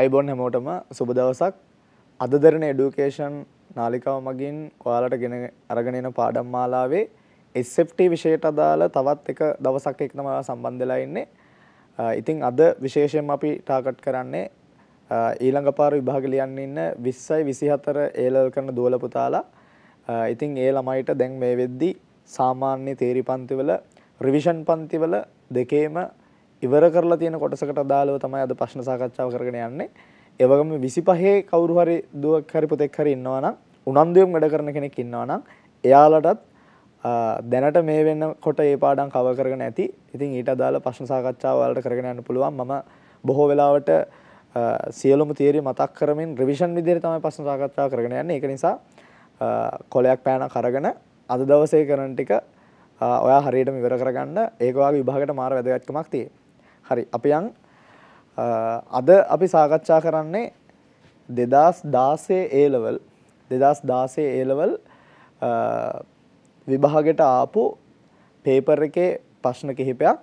අයිබොන් හැමෝටම සුබ දවසක් අද දරන එඩුකේෂන් නාලිකාව මගින් ඔයාලට ගෙන අරගෙන එන පාඩම් මාලාවේ SFT විෂයට අදාළ තවත් එක දවසක් එක්කම සම්බන්ධ වෙලා ඉන්නේ. ඉතින් අද විශේෂයෙන්ම අපි ටාගට් කරන්නේ ඊළඟ පාර විභාග ලියන්න ඉන්න 20යි 24 A-level කරන දුවල පුතාලා. ඉතින් ඒ ළමයිට දැන් මේ වෙද්දී සාමාන්‍ය තේරි පන්තිවල රිවිෂන් පන්තිවල දෙකේම ඉවර කරලා තියෙන කොටසකට අදාළව තමයි අද ප්‍රශ්න සාකච්ඡාව කරගෙන යන්නේ. ඒ වගේම 25 කවුරු හරි දුවක් හරි පුතෙක් හරි ඉන්නවා නම් උනන්දුවෙන් වැඩ කරන කෙනෙක් ඉන්නවා නම් එයාලටත් දැනට මේ වෙනකොට මේ පාඩම් කවර් කරගෙන ඇති. ඉතින් ඊට අදාළ ප්‍රශ්න සාකච්ඡාව වලට කරගෙන යන්න පුළුවන්. මම බොහෝ වෙලාවට සියලුම තියරි මතක් කරමින් රිවිෂන් විදිහට තමයි ප්‍රශ්න සාකච්ඡාව කරගෙන යන්නේ. ඒක නිසා කොලයක් පෑන කරගෙන අද දවසේ කරන ටික ඔයා හරියටම ඉවර කරගන්න ඒක වගේ විභාගයට මාර වැදගත්කමක් තියෙනවා. හරි අපි යන් අද අපි සාකච්ඡා කරන්නේ දෙදස් දාසේ ඒලවල් දෙදස් දාසේ ඒලවල් විභාගට ආපු පේපර් එකේ ප්‍රශ්න කිහිපයක්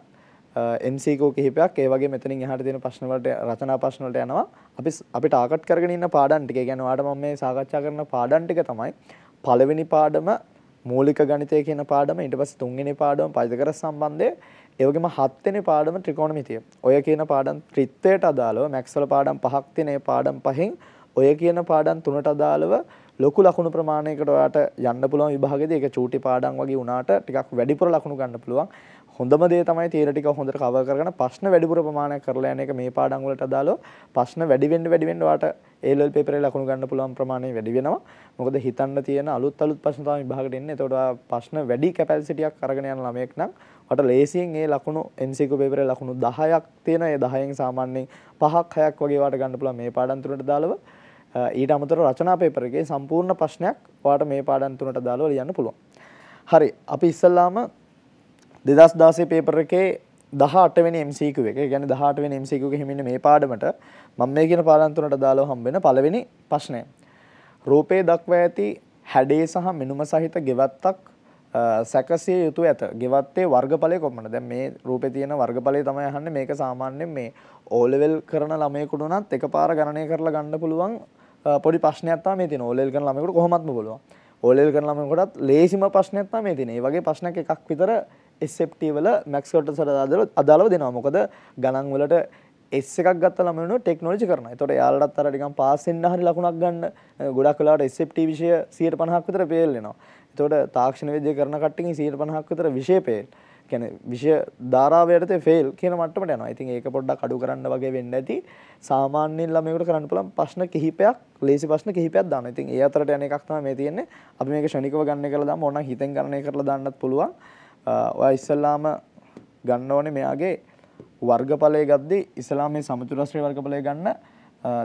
එම්සකෝ කිහිපයක් ඒවගේ මෙතනින් හට තියෙන ප්‍රශ්නවලට රචනා ප්‍රශ්නලට යනවා අපි අපි ටාකට් කරගෙන ඉන්න පාඩන්ටික ගැනවාට ම මේ සාකච්ඡා කරන පාඩන්ටික තමයි පළවෙනි පාඩම මූලික ගණතය කියන පාඩම ඉට පස් තුන්ගෙන පාඩම පයිතකර සම්බන්ධය ඒවගේම හත්වෙනි පාඩම ත්‍රිකෝණමිතිය. ඔය කියන පාඩම් ත්‍රිත්වයට අදාළව මැක්ස්වල පාඩම් පහක් තියෙන ඒ පාඩම් පහෙන් ඔය කියන පාඩම් තුනට අදාළව ලොකු ලකුණු ප්‍රමාණයකට ඔයාට යන්න පුළුවන් විභාගෙදී ඒක චූටි පාඩම් වගේ වුණාට ටිකක් වැඩිපුර ලකුණු ගන්න පුළුවන්. හොඳම දේ තමයි තියර ටික හොඳට කවර් කරගෙන ප්‍රශ්න වැඩිපුර ප්‍රමාණයක් කරලා යන එක මේ පාඩම් වලට අදාළව ප්‍රශ්න වැඩි වෙන්න වැඩි වෙන්න ඔයාට ඒ ලෙවල් පේපරේ ලකුණු ගන්න පුළුවන් ප්‍රමාණය වැඩි වෙනවා. මොකද හිතන්න තියෙන අලුත් අලුත් ප්‍රශ්න තමයි විභාගෙට එන්නේ. ඒතකොට ප්‍රශ්න වැඩි කැපැසිටියක් අරගෙන යන ළමයෙක් නම් මට ලේසියෙන් ඒ ලකුණු එන්සිකු පේපරේ ලකුණු 10ක් තියෙන ඒ 10න් සාමාන්‍යයෙන් 5ක් 6ක් වගේ වාට ගන්න පුළුවන් මේ පාඩම් තුනට දාලව ඊට අමතරව රචනා පේපර් එකේ සම්පූර්ණ ප්‍රශ්නයක් වාට මේ පාඩම් තුනට දාලව ලියන්න පුළුවන්. හරි අපි ඉස්සල්ලාම 2016 පේපර් එකේ 18 වෙනි MCQ එක. ඒ කියන්නේ 18 වෙනි MCQ එක හිමින්නේ මේ පාඩමට මම මේ කියන පාඩම් තුනට දාලව හම්බෙන පළවෙනි ප්‍රශ්නය. රූපේ දක්වා ඇති හැඩේ සහ මිනුම සහිත ගෙවත්තක් සැකසිය යුතු ඇත ගෙවත්තේ වර්ගඵලය කොමට දැ මේ රූපේ තියෙන වර්ගඵලය තමයි හන්න මේක සාමාන්‍යෙන් මේ ඕලෙවල් කරන ළමයකුටුනත් එක පාර ගණනය කරලා ගණඩ පුළුවන් පොඩි පශ්නයත්තා මේ තින ඕලෙල් කන ළමකට කොහොමත්ම පුළුව ඕලෙල් කන ළමකොටත් ලේසිම ප්‍රශ්නයත්තා මේ තිනේ වගේ ප්‍රශ්න එකක් විතර එස්සෙප්ටීවල මැක්ස්කට සරදාදර අදාලව දෙනවා මොකද ගණන්වලට එස් එකක් ගත්ත ළමයන ටෙක්නෝජි කරන තොට යාලටත් අරටිකම් පාසෙන්න්න හරි ලකුණක් ගන්න ගොඩක් කලාට එස්ට විෂය සීට පණහක් විතර පේල්ලෙනවා තොට තාක්ෂණ විද්‍ය කරන කට්ටින් සීට පණහක් විතර විශේපේල් කැන විෂය ධාරාවයට ෆෙල් කියන මටම යන ඉතින් ඒක පොඩ්ඩක් අඩු කරන්න වගේ වෙන්න ඇති සාමාන්‍යෙන් ළමයකට කරන්න පුළන් පශ්න කිහිපයක් ලේසි පශ්න කිහිපයක් දාන්න ඉතින් ඒ අතරට යන එකක්තම මේ තියෙන්නේ අපි මේක ෂණිකව ගන්න කළදා මොන හිතන් කරණය කරලා දන්නත් පුළුවන් ඔය ඉස්සල්ලාම ගන්න ඕනේ මෙයාගේ වර්ගඵලය ගද්දී ඉස්ලාමයේ සමතුරස්ත්‍රයේ වර්ගඵලය ගන්න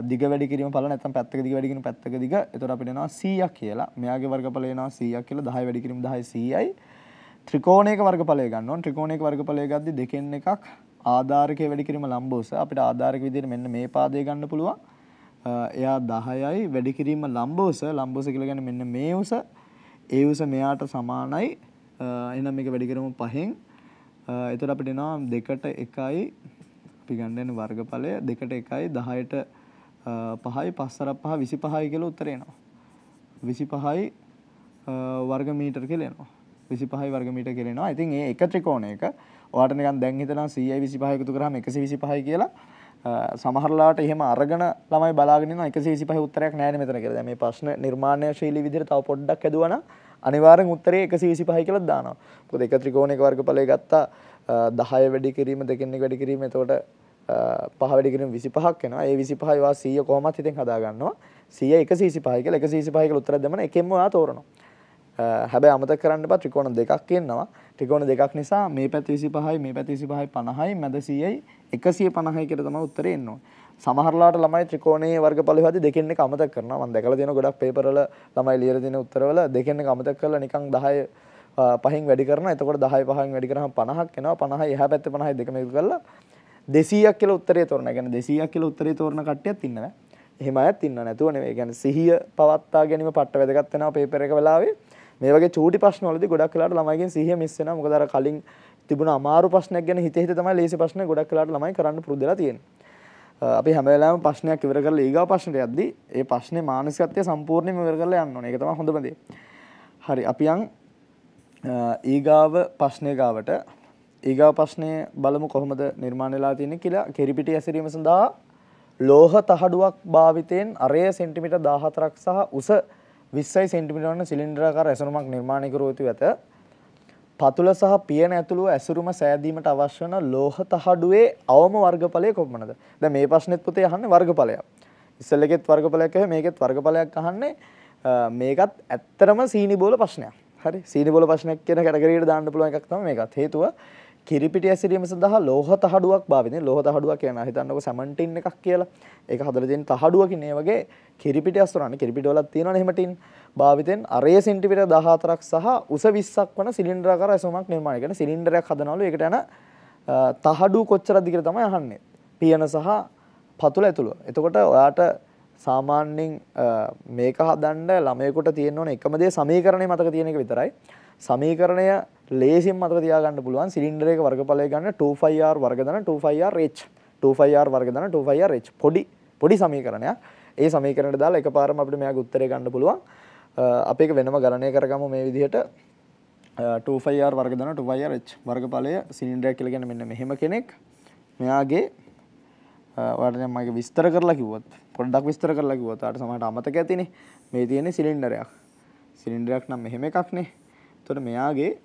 දිග වැඩි කිරීම ඵල නැත්නම් පැත්තක දිග වැඩි කිරීම පැත්තක දිග. එතකොට අපිට එනවා 100ක් කියලා. මෙයාගේ වර්ගඵලය එනවා 100ක් කියලා 10 වැඩි කිරීම 10 100යි. ත්‍රිකෝණයක වර්ගඵලය ගන්න ඕන. ත්‍රිකෝණයක වර්ගඵලය ගද්දී දෙකෙන් එකක් ආධාරකයේ වැඩි කිරීම ලම්බෝස. අපිට ආධාරක විදිහට මෙන්න මේ පාදය ගන්න පුළුවන්. එයා 10යි වැඩි කිරීම ලම්බෝස. ලම්බෝස කියලා කියන්නේ මෙන්න මේ උස. ඒ උස මෙයාට සමානයි. එහෙනම් මේක වැඩි කරමු 5ෙන් එතට අපිට නම් දෙකට එකයි පිගණ්ඩෙන් වර්ගඵලය දෙකට එකයි දහයට පහයි පස්සර පහ විසි පහයි කියල උත්තරේනවා. විසි පහයි වර්ග මීටර් කෙලෙනවා විසි පහයි වර්ග මීට කෙලෙනවා ඉතින් ඒ එක ත්‍රිකෝණ එක වාටනකන් දැන්හිතන සීය විසි පහයකුතු කරම එකසි විසි පහයි කියලා සමහරලාට එහෙම අරගන ළමයි බලාගෙන එක සිසි පහ උත්තරයක් නෑන මෙතන කෙරද මේ ප්‍රශ්න නිර්මාණය ශීලි විදිර තව පොඩ්ඩක් ඇදවනා අනිවාරෙන් උත්තරේ එක සීසි පහයි කළ දානවා පොද එක ත්‍රිකෝණක වර්ග පලය ගත්තා දහය වැඩි කිරීම දෙකෙන්නෙ වැඩි කිරීම එතවට පහ වැඩි කිරීම විසි පහක් වෙනවා ඒ විසි පහයිවා සීය කොහොමත් හිතෙන් හදාගන්නවා සීය එක සීසි පහයි කියලා එක සීසි පහයි කියලා උත්තර දෙමන එකෙන්ම ඔයා තෝරනවා හැබැයි අමතක කරන්න එපා ත්‍රිකෝණ දෙකක් ඉන්නවා ත්‍රිකෝණ දෙකක් නිසා මේ පැත්ත 25යි මේ පැත්ත 25යි 50යි මැද 100යි 150යි කියලා තමයි උත්තරේ එන්නේ සමහරලාට ළමයි ත්‍රිකෝණයේ වර්ගඵල හොයද්දි දෙකෙන් එක අමතක කරනවා. මම දැකලා තියෙනවා ගොඩක් පේපර් වල ළමයි ලියලා තියෙන උත්තරවල දෙකෙන් එක අමතක කරලා නිකන් 10 පහෙන් වැඩි කරනවා. එතකොට 10 පහෙන් වැඩි කරාම 50ක් එනවා. 50යි එහා පැත්තේ 50යි දෙකම එකතු කරලා 200ක් කියලා උත්තරේ තෝරන. ඒ කියන්නේ 200ක් කියලා උත්තරේ තෝරන කට්ටියත් ඉන්නවා. එහෙම අයත් ඉන්නව නැතුව නෙවෙයි. ඒ කියන්නේ සිහිය පවත්වා ගැනීම පට්ට වැදගත් වෙනවා පේපර් එක වෙලාවේ. මේ වගේ චූටි ප්‍රශ්න වලදී ගොඩක් වෙලාවට ළමයිගෙන් සිහිය මිස් වෙනවා. මොකද අර කලින් තිබුණ අමාරු ප්‍රශ්නයක් ගැන හිත හිත තමයි ලේසි ප්‍රශ්න ගොඩක් වෙලාවට ළමයි කරන්න පුරුදු වෙලා තියෙන්නේ. අපි හැමලාම ප්‍රශ්නයක් ඉවර කරලා ඊගාව ප්‍රශ්නට යද්දී ඒ ප්‍රශ්නේ මානසිකත්වය සම්පූර්ණයෙන්ම ඉවර කරලා යන්න ඕනේ. ඒක තමයි හොඳම දේ. හරි අපි යන් ඊගාව ප්‍රශ්නේ ගාවට ඊගාව ප්‍රශ්නේ බලමු කොහොමද නිර්මාණය වෙලා තියෙන්නේ කියලා කෙරිපිටි ඇසිරීම සඳහා ලෝහ තහඩුවක් භාවිතයෙන් අරය සෙන්ටිමීටර් 14ක් සහ උස 20 සෙන්ටිමීටර වන සිලින්ඩරාකාර ඇසුරමක් නිර්මාණය කර යුතු ඇත. පතුල සහ පියන ඇතුළු ඇසුරුම සෑදීමට අවශ්‍ය වන ලෝහ තහඩුවේ අවම වර්ගඵලය කොපමණද? දැන් මේ ප්‍රශ්නෙත් පුතේ අහන්නේ වර්ගඵලයක්. ඉස්සෙල්ලෙකෙත් වර්ගඵලයක් ඇහුවේ මේකෙත් වර්ගඵලයක් අහන්නේ මේකත් ඇත්තරම සීනි බෝල ප්‍රශ්නයක්. හරි සීනි බෝල ප්‍රශ්නයක් කියන කැටගරියට දාන්න පුළුවන් එකක් තමයි මේකත්. හේතුව කිරිපිටි ඇසිරීම සඳහා ලෝහ තහඩුවක් භාවිතයි. ලෝහ තහඩුවක් කියන හිතන්නකො සැමන්ටින් එකක් කියලා. ඒක හදලා තියෙන තහඩුවකින් ඒ වගේ කිරිපිටි අසුරන්නේ. කිරිපිටි වලක් තියෙනවනේ එහෙම ටින්. භාවිතෙන් අරය සෙන්ටිමිට 14ක් සහ උස 20ක් වන සිලින්ඩරාකාර ඇසුමක් නිර්මාණය කරන සිලින්ඩරයක් හදනවලු ඒකට යන තහඩු කොච්චරද කියලා තමයි අහන්නේ. පියන සහ පතුල ඇතුළුව. එතකොට ඔයාට සාමාන්‍යයෙන් මේක හදන්න ළමයෙකුට තියෙන්න ඕන එකම දේ සමීකරණය මතක තියෙන එක විතරයි. සමීකරණය ලේසියෙන් මතක තියාගන්න පුළුවන් සිලින්ඩරයක වර්ගඵලය ගන්න 25R වර්ග දන 25R H 25R වර්ග දන 25R H පොඩි පොඩි සමීකරණයක්. ඒ සමීකරණයට දාලා එකපාරම අපිට මෙයාගේ උත්තරය ගන්න පුළුවන්. අප එක වෙනම ගණනය කරගම මේ විදිහට 2ෆයිර් වර්ගදන 2ෆයිර් වර්ගඵලය සිලින්ඩරයක් කියලා කියන්නේ මෙන්න මෙහෙම කෙනෙක් මෙයාගේ ඔයාලට දැන් මගේ විස්තර කරලා කිව්වොත් පොඩ්ඩක් විස්තර කරලා කිව්වොත් ඔයාලට සමහරට අමතක ඇතිනේ මේ තියෙන්නේ සිලින්ඩරයක් සිලින්ඩරයක් නම් මෙහෙම එකක්නේ එතකොට මෙයාගේ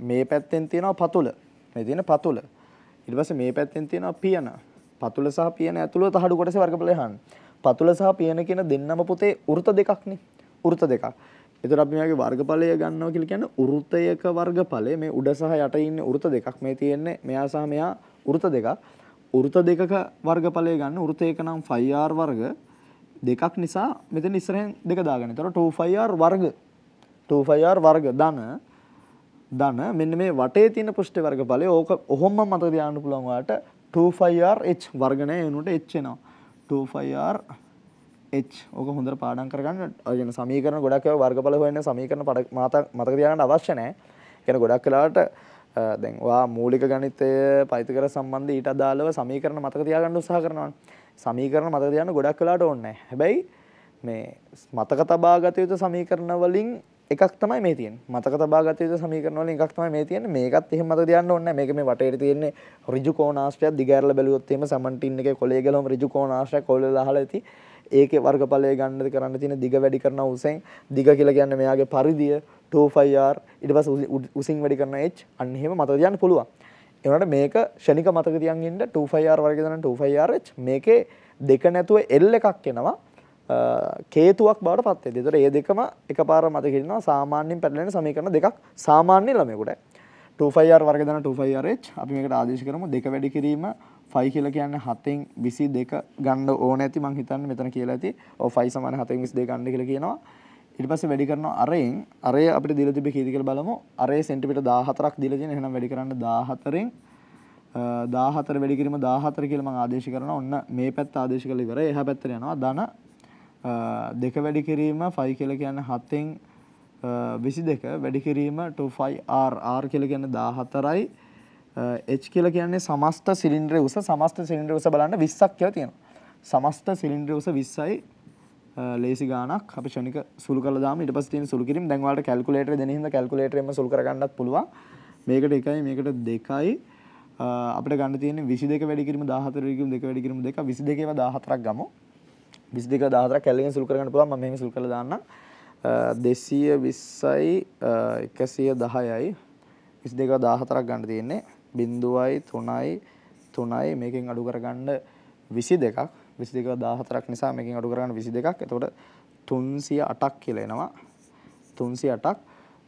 මේ පැත්තෙන් තියෙනවා පතුල මේ තියෙන පතුල ඊට පස්සේ මේ පැත්තෙන් තියෙනවා පියන පතුල සහ පියන ඇතුළත තහඩු කොටසේ වර්ගඵලය හන්න පතුල සහ පියන කියන දෙන්නම පුතේ වෘත දෙකක්නේ වෘත දෙකක්. එතකොට අපි මේවාගේ වර්ගඵලය ගන්නවා කියලා කියන්නේ වෘතයක වර්ගඵලය මේ උඩ සහ යට ඉන්න වෘත දෙකක් මේ තියෙන්නේ මෙයා සහ මෙයා වෘත දෙකක්. වෘත දෙකක වර්ගඵලය ගන්න වෘතයක නම් 5r වර්ග දෙකක් නිසා මෙතන ඉස්සරහෙන් දෙක දාගන්න. එතකොට 2r වර්ග 2r වර්ග ධන ධන මෙන්න මේ වටේ තියෙන පෘෂ්ඨ වර්ගඵලය ඕක ඔහොම මතක තියාගන්න පුළුවන් ඔයාලට 2r h වර්ගණය වෙනුවට h එනවා. 2r එච් ඕක හොඳර පාඩන් කරගන්න යන සමීකරන ගොඩක් වර්ගපල හොන්න සමීකරන පට මත මතකතියන්න අවශ්‍යනෑ කෙන ගොඩක් කලාට දැන්වා මූලික ගනිතය පයිතිකර සම්බන්ධ ඊට අදාලව සමීකරන මතකතියාගන්න උත්සා කරනවා සමීකරන මතකතියන්න ගොඩක් කලාට ඔන්න හැබැයි මේ මතක තබාගතයුතු සමීකරණ වලින් එකක් තමයි මේ තියෙන මතක තබාගතයුතු සමීකරණවල එකක් තමයි මේ තියෙන මේකත් එහෙම මතක තියන්න ඕනේ මේක මේ වටේට තියෙන ඍජු කෝණාශ්‍රයක් දිගහැරලා බැලුවොත් එහෙම සමන්ටින් එකේ කොලේ ගලවම ඍජු කෝණාශ්‍රයක් කොල්ලලා අහලා ඇති ඒකේ වර්ගඵලය ගන්නද කරන්න තියෙන දිග වැඩි කරන උසෙන් දිග කියලා කියන්නේ මෙයාගේ පරිධිය 25r ඊට පස්සේ උසින් වැඩි කරන h අන්න එහෙම මතක තියන්න පුළුවන් ඒ වුණාට මේක ෂණික මතක තියන් ඉන්න 25r වර්ගය දන්න 25rh මේකේ දෙක නැතුව l එකක් එනවා කේතුවක් බවට පත්වේ දෙතර ඒ දෙකම එක පාර මතකිරන්නවා සාමාන්‍යින් පැටලෙන සමීකරන දෙකක් සාමාන්‍ය ළමයකුට 2ෆයිර් වර්ගදන 2ෆයිරච් අපි මේකට ආදේශ කරම දෙක වැඩි කිරීම ෆයි කියල කියන්න හතෙන් විසි දෙක ගණ්ඩ ඕන ඇති මං හිතන්න මෙතන කියලා ඇති ඕ ෆයි සමන හතෙන් විස් දෙ ගණ්ඩ කියල කියනවා ඉට පස වැඩි කරන අරයෙන් අරය අපට දිල තිබ හිදිකල බලමු අරය සෙන්ටිපිට දාහතරක් දිලජන හෙන වැඩි කරන්න දාහතරෙන් දාහතර වැඩිකිරීම දාහතර කියලම ආදේශ කරන ඔන්න මේ පැත් ආදේශ කල ඉවර එහ පැත්තර යනවා දන දෙක වැඩි කිරීම 5 කියලා කියන්නේ 7න් 22 වැඩි කිරීම to 5R R කියලා කියන්නේ 14යි H කියලා කියන්නේ සමස්ත සිලින්ඩරයේ උස සමස්ත සිලින්ඩරයේ උස බලන්න 20ක් කියලා තියෙනවා. සමස්ත සිලින්ඩරයේ උස 20යි ලේසි ගානක් අපි ෂණික සුළු කරලා දාමු ඊට පස්සේ තියෙන සුළු කිරීම දැන් ඔයාලට කැල්කියුලේටර් දෙන හින්දා කැල්කියුලේටරෙන්ම සුළු කරගන්නත් පුළුවන්. මේකට 1යි මේකට 2යි අපිට ගන්න තියෙන්නේ 22 වැඩි කිරීම 14 වැඩි කිරීම 2 වැඩි කිරීම 2 22 ඒවා 14ක් ගමු. විස් දෙක දාතර කැල්ලෙන් සුල් කරගන්න පුළුවන් මම මෙහෙම සුල් කරලා දාන්නම් 220යි 110යි 22 14ක් ගන්න තියෙන්නේ 0යි 3යි 3යි මේකෙන් අඩු කරගන්න 22ක් 22 14ක් නිසා මේකෙන් අඩු කරගන්න 22ක් එතකොට 308ක් කියලා එනවා 308ක්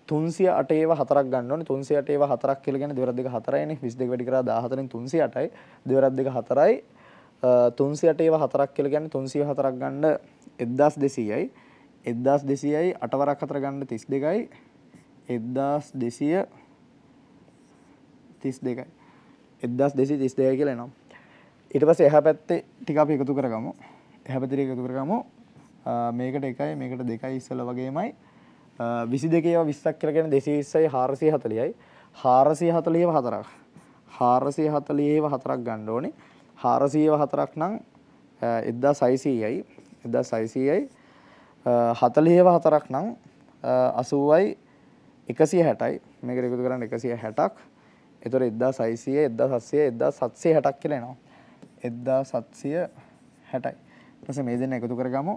308 ඒව හතරක් ගන්න ඕනේ 308 ඒව හතරක් කියලා කියන්නේ දෙවරක් දෙක හතරයිනේ 22 වැඩි කරා 14න් 308යි දෙවරක් දෙක හතරයි තුන්සියට ඒව හතරක් කියල ගැන්න තුන්සිය හතරක් ගන්න එද්දස් දෙසීයයි එද්දස් දෙසියයි අටවරක් හතර ගන්න තිස් දෙකයි එද්දස් දෙසිය තිස් දෙකයි එද්දස් දෙසි තිස් දෙය කියල නම් ඉට පස එහ පැත්තේ ටික අප එකතු කරගමු එහැපතිර එකතු කරගමු මේකට එකයි මේකට දෙකයි ඉස්සල වගේමයි විසි දෙකේ විස්සක් කරගෙන දෙසි විස්සයි හාරසිය හතලියයි හාරසිය හතලියව හතරක් හාරසිය හතලියේව හතරක් ගණ්ඩෝනේ හාරසීව හතරක් නං එද්දා සයිසීයයි එදා සයිසීයයි හතලියව හතරක් නං අසුවයි එකසිය හැටයි මේක රෙකුතු කරන්න එකසිය හැටක් එතුර එදා සයිසිය එදා සත්සය එදා සත්සේ හැටක් කියලෙනවා එදා සත්සිය හැටයි පස මේ දෙන්න එකතු කරගමු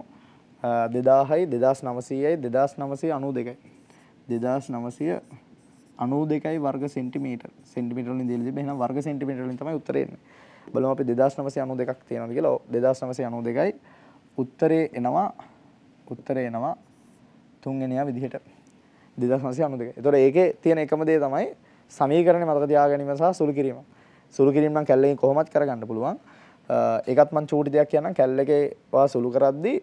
දෙදාහයි දෙදස් නවසීයයි දෙදස් නවසය අනු දෙකයි දෙදස් නවසය අනු දෙකයි වර්ග සෙන්ටිමීට සෙන්ටිමිටලින් දිල්ි බෙන වර්ග සෙන්ටිමිටලින් තම උත්තරෙන්නේ බලම අපි දෙදස් නවසය අනු දෙකක් තියෙනද කියලා දෙදස් නවසය අනු දෙකයි උත්තරේ එනවා උත්තරේ එනවා තුන්ගෙනයා විදිහට දෙදස් වසය අනු දෙක තොර ඒක තියෙන එකම දේ තමයි සමීකරණ මතක දයාගැනීම සහ සුළු කිරීම සුළු කිරීම නම් කැල්ලෙන් කොහොමත් කරගන්න පුළුවන් ඒකත් මං චූටි දෙයක් කියන්න කැල්ල එකේ වා සුළු කරද්දී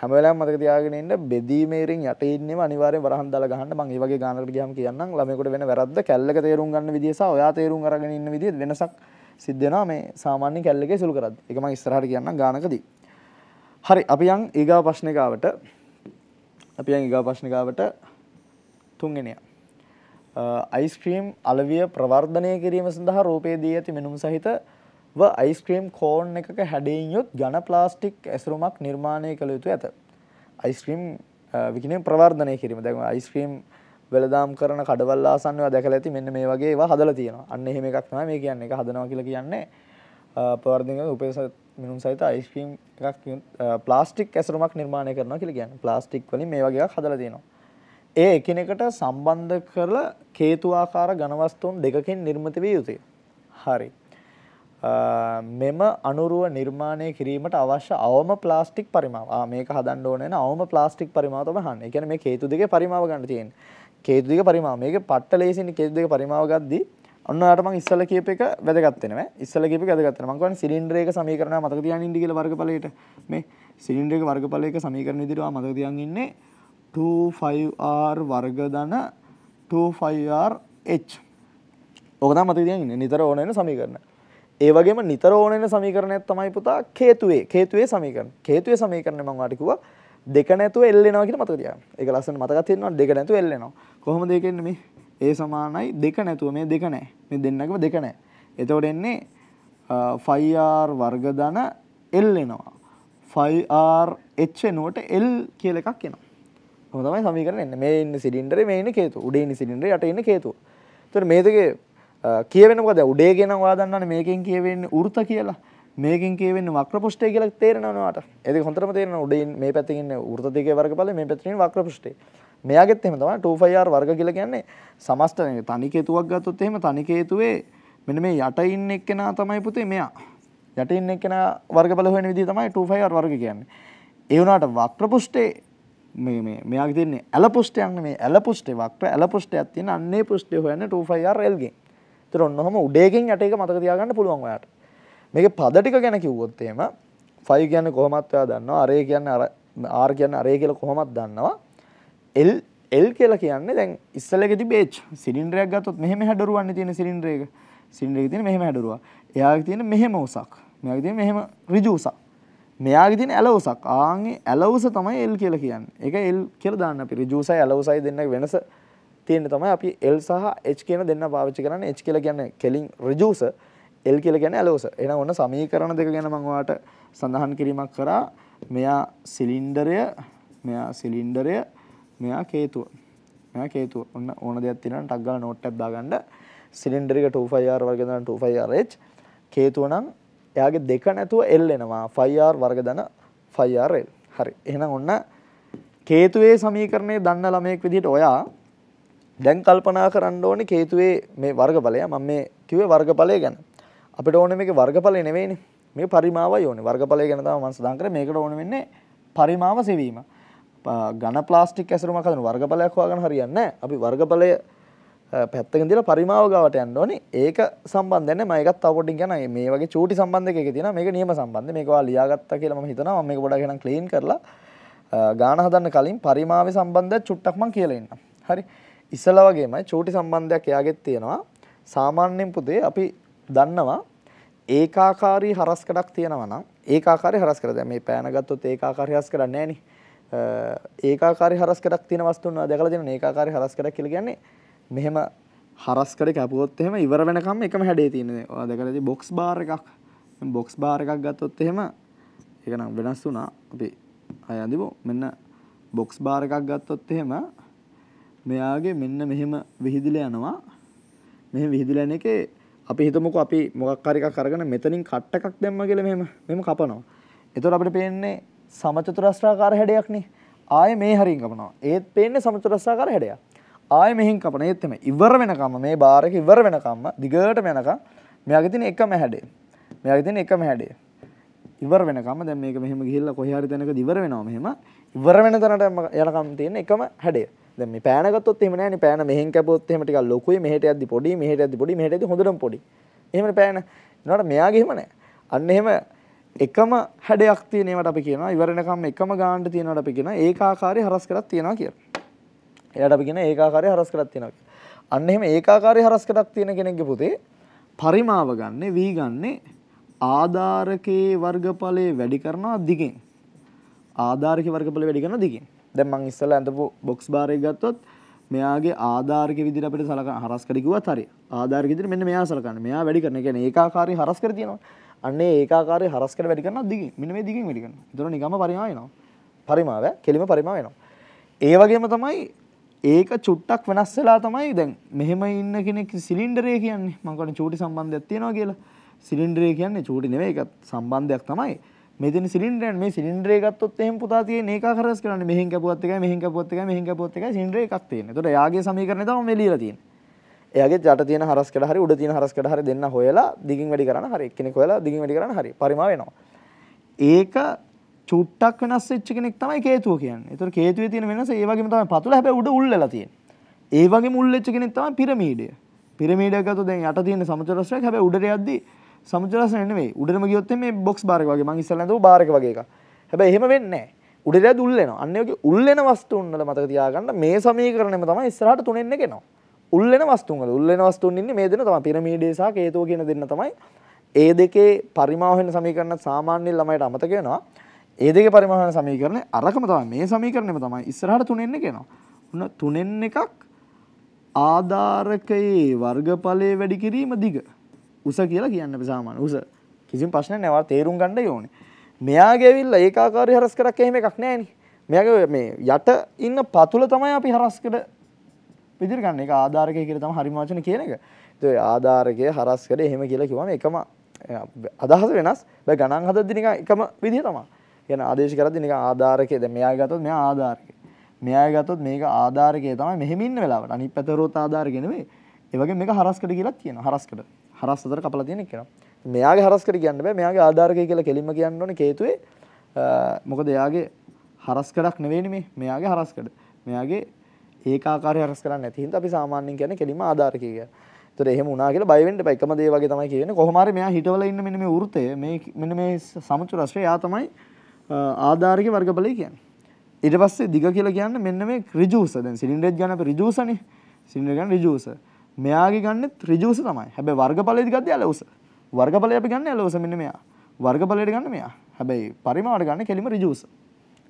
හැමලම් මතක තියාගෙනට බෙදීමේරෙන් යට ඉන්නම අනිවාරය වරහන් දල ගහන්න මං ඒවගේ ගානට ගියම් කියන්න ළමෙකුට වෙන වැරද්ද කැල්ලක තේරුම් ගන්න විදිසා ඔයා තේරුම් කරගෙන ඉන්න විදිහ වෙනසක් සිද්ධෙනවා මේ සාමාන්‍ය කැල්ලකේ සුළු කරද්දී. ඒක මම ඉස්සරහට කියන්නම් ගානකදී. හරි අපි යන් ඊගා ප්‍රශ්නිකාවට අපි යන් ඊගා ප්‍රශ්නිකාවට තුන්වෙනියා. අයිස්ක්‍රීම් අලවිය ප්‍රවර්ධනය කිරීම සඳහා රූපේ දී ඇති මෙනුම් සහිත ව අයිස්ක්‍රීම් කෝන් එකක හැඩයෙන් යුත් ඝන ප්ලාස්ටික් ඇසුරුමක් නිර්මාණය කළ යුතු ඇත. අයිස්ක්‍රීම් විකිණීම් ප්‍රවර්ධනය කිරීම. දැන් අයිස්ක්‍රීම් වෙලදාම් කරන කඩවල් ආසන්නව දැකලා ඇති මෙන්න මේ වගේ ඒවා හදලා තියෙනවා. අන්න එහෙම එකක් තමයි මේ කියන්නේ. ඒක හදනවා කියලා කියන්නේ ප්‍රවර්ධනය උපදේශ මිනුම් සහිත අයිස්ක්‍රීම් එකක් ප්ලාස්ටික් ඇසරුමක් නිර්මාණය කරනවා කියලා කියන්නේ. ප්ලාස්ටික් වලින් මේ වගේ එකක් හදලා තියෙනවා. ඒ එකිනෙකට සම්බන්ධ කරලා කේතුආකාර ඝනවස්තුන් දෙකකින් නිර්මිත විය යුතුය. හරි. මෙම අනුරුව නිර්මාණය කිරීමට අවශ්‍ය අවම ප්ලාස්ටික් පරිමාව. ආ මේක හදන්න ඕනේ නේ අවම ප්ලාස්ටික් පරිමාව තමයි අහන්නේ. ඒ කියන්නේ මේ හේතු දෙකේ පරිමාව ගන්න තියෙන්නේ. කේතුදික පරිමාව මේක පට්ට ලේසින් කේතුදික පරිමාව ගද්දී ඔන්න ඔයාලට මම ඉස්සල කියප එක වැදගත් වෙනවා ඉස්සල කියප එක වැදගත් වෙනවා මම කියන්නේ සිලින්ඩරයක සමීකරණය මතක තියාගෙන ඉන්න කියලා වර්ගඵලයට මේ සිලින්ඩරයක වර්ගඵලයක සමීකරණ විදිහට ඔයා මතක තියාගෙන ඉන්නේ 25r වර්ග ධන 25rh ඕක තමයි මතක තියාගෙන ඉන්නේ නිතර ඕන වෙන සමීකරණ ඒ වගේම නිතර ඕන වෙන සමීකරණයක් තමයි පුතා කේතුවේ කේතුවේ සමීකරණ කේතුවේ සමීකරණය මම වාට කිව්වා දෙක නැතුව එල්ලෙනවා කියලා මතක තියාගන්න. ඒක ලස්සන මතක තියෙනවා දෙක නැතුව එල්ලෙනවා. කොහොමද ඒක එන්නේ මේ? A සමානයි දෙක නැතුව මේ දෙක නැහැ. මේ දෙන්නගෙම දෙක නැහැ. එතකොට එන්නේ 5r වර්ග ධන l එනවා. 5r h වෙනුවට l කියලා එකක් එනවා. කොහොම තමයි සමීකරණය එන්නේ. මේ ඉන්න සිලින්ඩරේ මේ ඉන්න හේතුව. උඩේ ඉන්න සිලින්ඩරේ යට ඉන්න හේතුව. එතකොට මේ දෙකේ කියවෙන මොකද? උඩේ කියන වාදන්නන්නේ මේකෙන් කියවෙන්නේ වෘත කියලා. මේකින් කියවෙන්නේ වක්‍ර පුෂ්ඨය කියලා තේරෙනවා නට. ඒක හොඳටම තේරෙනවා උඩින් මේ පැත්තේ ඉන්නේ වෘත දෙකේ වර්ගඵලය මේ පැත්තේ ඉන්නේ වක්‍ර පුෂ්ඨය. මෙයාගෙත් එහෙම තමයි 2πr වර්ග කියලා කියන්නේ සමස්ත තනිකේතුවක් ගත්තොත් එහෙම තනිකේතුවේ මෙන්න මේ යට ඉන්න එක්කෙනා තමයි පුතේ මෙයා. යට ඉන්න එක්කෙනා වර්ගඵල හොයන විදිහ තමයි 2πr වර්ග කියන්නේ. ඒ වුණාට වක්‍ර පුෂ්ඨේ මේ මේ මෙයාගේ තියෙන්නේ ඇල පුෂ්ඨයක්නේ මේ ඇල පුෂ්ඨේ වක්‍ර ඇල පුෂ්ඨයක් තියෙන අන්නේ පුෂ්ඨය හොයන්නේ 2πr l ගෙන්. ඒතර ඔන්න ඔහම උඩේකින් යට එක මතක තියාගන්න පුළුවන් ඔයාලට. මේක පද ටික ගැන කිව්වොත් එහෙම ෆයි කියන්නේ කොහොමත් ඔයා දන්නවා අරේ කියන්නේ අර ආර් කියන්නේ අරේ කියලා කොහොමත් දන්නවා එල් එල් කියලා කියන්නේ දැන් ඉස්සලක තිබේ H සිලින්ඩරයක් ගත්තොත් මෙහෙම හැඩරුවන්නේ තියෙන සිලින්ඩර එක සිලින්ඩරේ තියෙන මෙහෙම හැඩරුවක් එයාගේ තියෙන මෙහෙම උසක් මෙයාගේ තියෙන මෙහෙම ඍජු උසක් මෙයාගේ තියෙන ඇල උසක් ආන්ගේ ඇල උස තමයි L කියලා කියන්නේ ඒක L කියලා දාන්න අපි ඍජු උසයි ඇල උසයි දෙන්න වෙනස තියෙන තමයි අපි L සහ H කියන දෙන්න පාවිච්චි කරන්නේ H කියලා කියන්නේ කෙලින් ඍජු උස එල් කියල ගැන ඇලෝස එන ඔන්න සමීකරණ දෙක ගැන මංවාට සඳහන් කිරීමක් කරා මෙයා සිලින්ඩරය මෙයා සිලින්ඩරය මෙයා කේතුව මෙයා කේතුව ඔන්න ඕන දෙයක් තින ටක්ගල නෝට් ඇබ්දාගන්න සිලින්ඩරික 2ෆයිR වර්ගදන 2ෆයිRH කේතුව නම් එයාගේ දෙක නැතුව එල් එනවා ෆයිR වර්ගදන ෆයිRල් හරි එහෙනම් ඔන්න කේතුවේ සමීකරණය දන්න ළමයෙක් විදිහට ඔයා දැන් කල්පනා කරන්න ඕනේ කේතුවේ මේ වර්ගඵලය මම මේ කිව්වේ වර්ගඵලය ගැන අපිට ඕන මේක වර්ගඵලය නෙවෙයිනේ. මේ පරිමාවයි ඕනේ. වර්ගඵලය ගැන තමයි මම සඳහන් කරේ. මේකට ඕන වෙන්නේ පරිමාව සෙවීම. ඝන ප්ලාස්ටික් ඇසුරමක් හදන වර්ගඵලයක් හොයාගෙන හරියන්නේ නැහැ. අපි වර්ගඵලය පැත්තකින් දාලා පරිමාව ගාවට යන්න ඕනේ. ඒක සම්බන්ධ නැහැ. මම ඒකත් තව පොඩ්ඩක් කියන මේ වගේ චූටි සම්බන්ධයක එක තියෙනවා. මේක නියම සම්බන්ධ. මේක ඔයාලා ලියාගත්තා කියලා මම හිතනවා. මම මේක පොඩ්ඩක් එහෙනම් ක්ලීන් කරලා ගාන හදන්න කලින් පරිමාවේ සම්බන්ධයක් චුට්ටක් මම කියලා ඉන්නම්. හරි. ඉස්සලා වගේම චූටි සම්බන්ධයක් එයාගෙත් තියෙනවා. සාමාන්‍යයෙන් පුතේ අපි දන්නවා ඒකාකාරී හරස්කඩක් තියෙනවා නම් ඒකාකාරී හරස්කඩ දැන් මේ පෑන ගත්තොත් ඒකාකාරී හරස්කඩක් නැහැ නේ ඒකාකාරී හරස්කඩක් තියෙන වස්තුන්ව දැකලා දෙනවා ඒකාකාරී හරස්කඩක් කියලා කියන්නේ මෙහෙම හරස්කඩ කැපුවොත් එහෙම ඉවර වෙනකම් එකම හැඩේ තියෙන්නේ ඔයා දැකලා තියෙන්නේ බොක්ස් බාර් එකක් බොක්ස් බාර් එකක් ගත්තොත් එහෙම ඒක නම් වෙනස් වුණා අපි අය අඳිමු මෙන්න බොක්ස් බාර් එකක් ගත්තොත් එහෙම මෙයාගේ මෙන්න මෙහෙම විහිදිලා යනවා මෙහෙම විහිදිලා යන එකේ අපි හිතමුකෝ අපි මොකක් හරි එකක් අරගෙන මෙතනින් කට් එකක් දැම්ම කියලා මෙහෙම මෙහෙම කපනවා. එතකොට අපිට පේන්නේ සමචතුරස්‍රාකාර හැඩයක්නේ. ආයේ මේ හරින් කපනවා. ඒත් පේන්නේ සමචතුරස්‍රාකාර හැඩයක්. ආයේ මෙහෙන් කපන ඒත් එමේ ඉවර වෙනකම්ම මේ බාර් එක ඉවර වෙනකම්ම දිගටම යනකම් මෙයාගේ තියෙන එකම හැඩය. මෙයාගේ තියෙන එකම හැඩය. ඉවර වෙනකම්ම දැන් මේක මෙහෙම ගිහිල්ලා කොහේ හරි තැනක ඉවර වෙනවා මෙහෙම. ඉවර වෙන තැනට යනකම් තියෙන එකම හැඩය. දැන් මේ පෑන ගත්තොත් එහෙම නෑනේ පෑන මෙහෙන් කැපුවොත් එහෙම ටිකක් ලොකුයි මෙහෙට යද්දි පොඩි මෙහෙට යද්දි පොඩි මෙහෙට යද්දි හොඳටම පොඩි එහෙමනේ පෑන එනවාට මෙයාගේ එහෙම නෑ අන්න එහෙම එකම හැඩයක් තියෙනවට අපි කියනවා ඉවරනකම් එකම ගානට තියෙනවට අපි කියනවා ඒකාකාරී හරස් කරක් තියෙනවා කියලා එයාට අපි කියනවා ඒකාකාරී හරස් කරක් තියෙනවා කියලා අන්න එහෙම ඒකාකාරී හරස් කරක් තියෙන කෙනෙක්ගේ පුතේ පරිමාව ගන්නෙ වී ගන්නෙ ආධාරකයේ වර්ගඵලය වැඩි කරනවා දිගින් ආධාරකයේ වර්ගඵලය වැඩි කරනවා දිගින් දැන් මං ඉස්සලා ඇඳපු බොක්ස් බාර් එක ගත්තොත් මෙයාගේ ආධාරක විදිහට අපිට සලකන හරස් කර කිව්වත් හරි ආධාරක විදිහට මෙන්න මෙයා සලකන්නේ මෙයා වැඩි කරන. ඒ කියන්නේ ඒකාකාරී හරස් කර තියෙනවා. අන්නේ ඒකාකාරී හරස් කර වැඩි කරනවා දිගින්. මෙන්න මේ දිගින් වැඩි කරනවා. ඒතර නිකම්ම පරිමාව වෙනවා. පරිමාව කෙලිම පරිමාව වෙනවා. ඒ වගේම තමයි ඒක චුට්ටක් වෙනස් වෙලා තමයි දැන් මෙහෙම ඉන්න කෙනෙක් සිලින්ඩරය කියන්නේ මං කියන්නේ චූටි සම්බන්ධයක් තියනවා කියලා. සිලින්ඩරය කියන්නේ චූටි නෙවෙයි ඒක සම්බන්ධයක් තමයි. මෙතන සිලින්ඩරයන් මේ සිලින්ඩරේ ගත්තොත් එහෙම පුතා තියෙන එක කරස් කරන්නේ මෙහෙන් කැපුවත් එකයි මෙහෙන් කැපුවත් එකයි මෙහෙන් කැපුවත් එකයි සිලින්ඩරේ එකක් තියෙන. ඒතකොට එයාගේ සමීකරණය තමයි මේ ලියලා තියෙන්නේ. එයාගේ යට තියෙන හරස් කඩ හරි උඩ තියෙන හරස් කඩ හරි දෙන්න හොයලා දිගින් වැඩි කරන්න හරි එක්කෙනෙක් හොයලා දිගින් වැඩි කරන්න හරි පරිමා වෙනවා. ඒක චුට්ටක් වෙනස් වෙච්ච කෙනෙක් තමයි කේතුව කියන්නේ. ඒතර කේතුවේ තියෙන වෙනස ඒ වගේම තමයි පතුල හැබැයි උඩ උල් වෙලා තියෙන්නේ. ඒ වගේම උල් වෙච්ච කෙනෙක් තමයි පිරමීඩය. පිරමීඩය ගත්තොත් දැන් යට තියෙන සමචල රස්නයක් හැබැයි උඩට යද්දී සමුජලස්සන නෙමෙයි උඩරම ගියොත් මේ බොක්ස් බාර් එක වගේ මං ඉස්සෙල්ලා නේද බාර් එක වගේ එකක්. හැබැයි එහෙම වෙන්නේ නැහැ. උඩරයත් උල් වෙනවා. අන්න ඒ වගේ උල් වෙන වස්තුන් වල මතක තියාගන්න මේ සමීකරණයම තමයි ඉස්සරහට තුනෙන් එක එනවා. උල් වෙන වස්තුන් වල උල් වෙන වස්තුන් ඉන්නේ මේ දෙන තමයි පිරමීඩේ සහ කේතෝ කියන දෙන්න තමයි. ඒ දෙකේ පරිමාව වෙන සමීකරණ සාමාන්‍ය ළමයට අමතක වෙනවා. ඒ දෙකේ පරිමාව වෙන සමීකරණය අරකම තමයි මේ සමීකරණයම තමයි ඉස්සරහට තුනෙන් එක එනවා. උන තුනෙන් එකක් ආධාරකයේ වර්ගඵලයේ වැඩි කිරීම දිග උස කියලා කියන්න සාමාන උස කිසිම ප්‍රශ්න නැව තේරුම් ගණඩ යෝන මෙයාගේවිල් ඒකාකාරය හරස් කරක් එහෙම එකක් නෑන මෙයාගේ මේ යට ඉන්න පතුල තමයි අපි හරස්කට පිදිරිගන්න එක ආධාරකය කියර තම හරිමාචන කියන එක ය ආධාරකය හරස්කට එහෙම කියලා කිවම එකම අදහස වෙනස් බැ ගණන් හත දිනික එකම විදිහ තමා යන ආදේශ කරදි නික ආධාරකය ද මෙයා ගතොත් මෙ ආධාරකය මෙයා ගතොත් මේක ආධාරකය තමයි මෙහෙමින් වෙලාවට අනි පැතරෝත් ආධාරගෙනවේ ඒවගේ මේක හරස්කට කියලත් කියන හරස්කට හරස් අතර කපලා තියෙන එක කෙනා මෙයාගේ හරස් කර කියන්න බෑ මෙයාගේ ආධාරකය කියලා කෙලින්ම කියන්න ඕනේ හේතුවේ මොකද එයාගේ හරස් කරක් නෙවෙයිනේ මේ මෙයාගේ හරස් කර මෙයාගේ ඒකාකාරී හරස් කරන්නේ නැති හින්දා අපි සාමාන්‍යයෙන් කියන්නේ කෙලින්ම ආධාරකය කියලා ඒතර එහෙම වුණා කියලා බය වෙන්න එපා එකම දේ වගේ තමයි කියන්නේ කොහොම හරි මෙයා හිටවල ඉන්න මෙන්න මේ වෘතය මේ මෙන්න මේ සමචු රාශිය එයා තමයි ආධාරකේ වර්ගඵලය කියන්නේ ඊට පස්සේ දිග කියලා කියන්නේ මෙන්න මේ ඍජුස දැන් සිලින්ඩර් ගැන අපි ඍජුසනේ සිලින්ඩර් ගැන ඍජුස මෙයාගේ ගන්නෙත් ඍජුස තමයි. හැබැයි වර්ගඵලයේදී ගත්තේ ඇල උස. වර්ගඵලය අපි ගන්න ඇල උස මෙන්න මෙයා. වර්ගඵලයට ගන්න මෙයා. හැබැයි පරිමාවට ගන්න කෙලිම ඍජුස.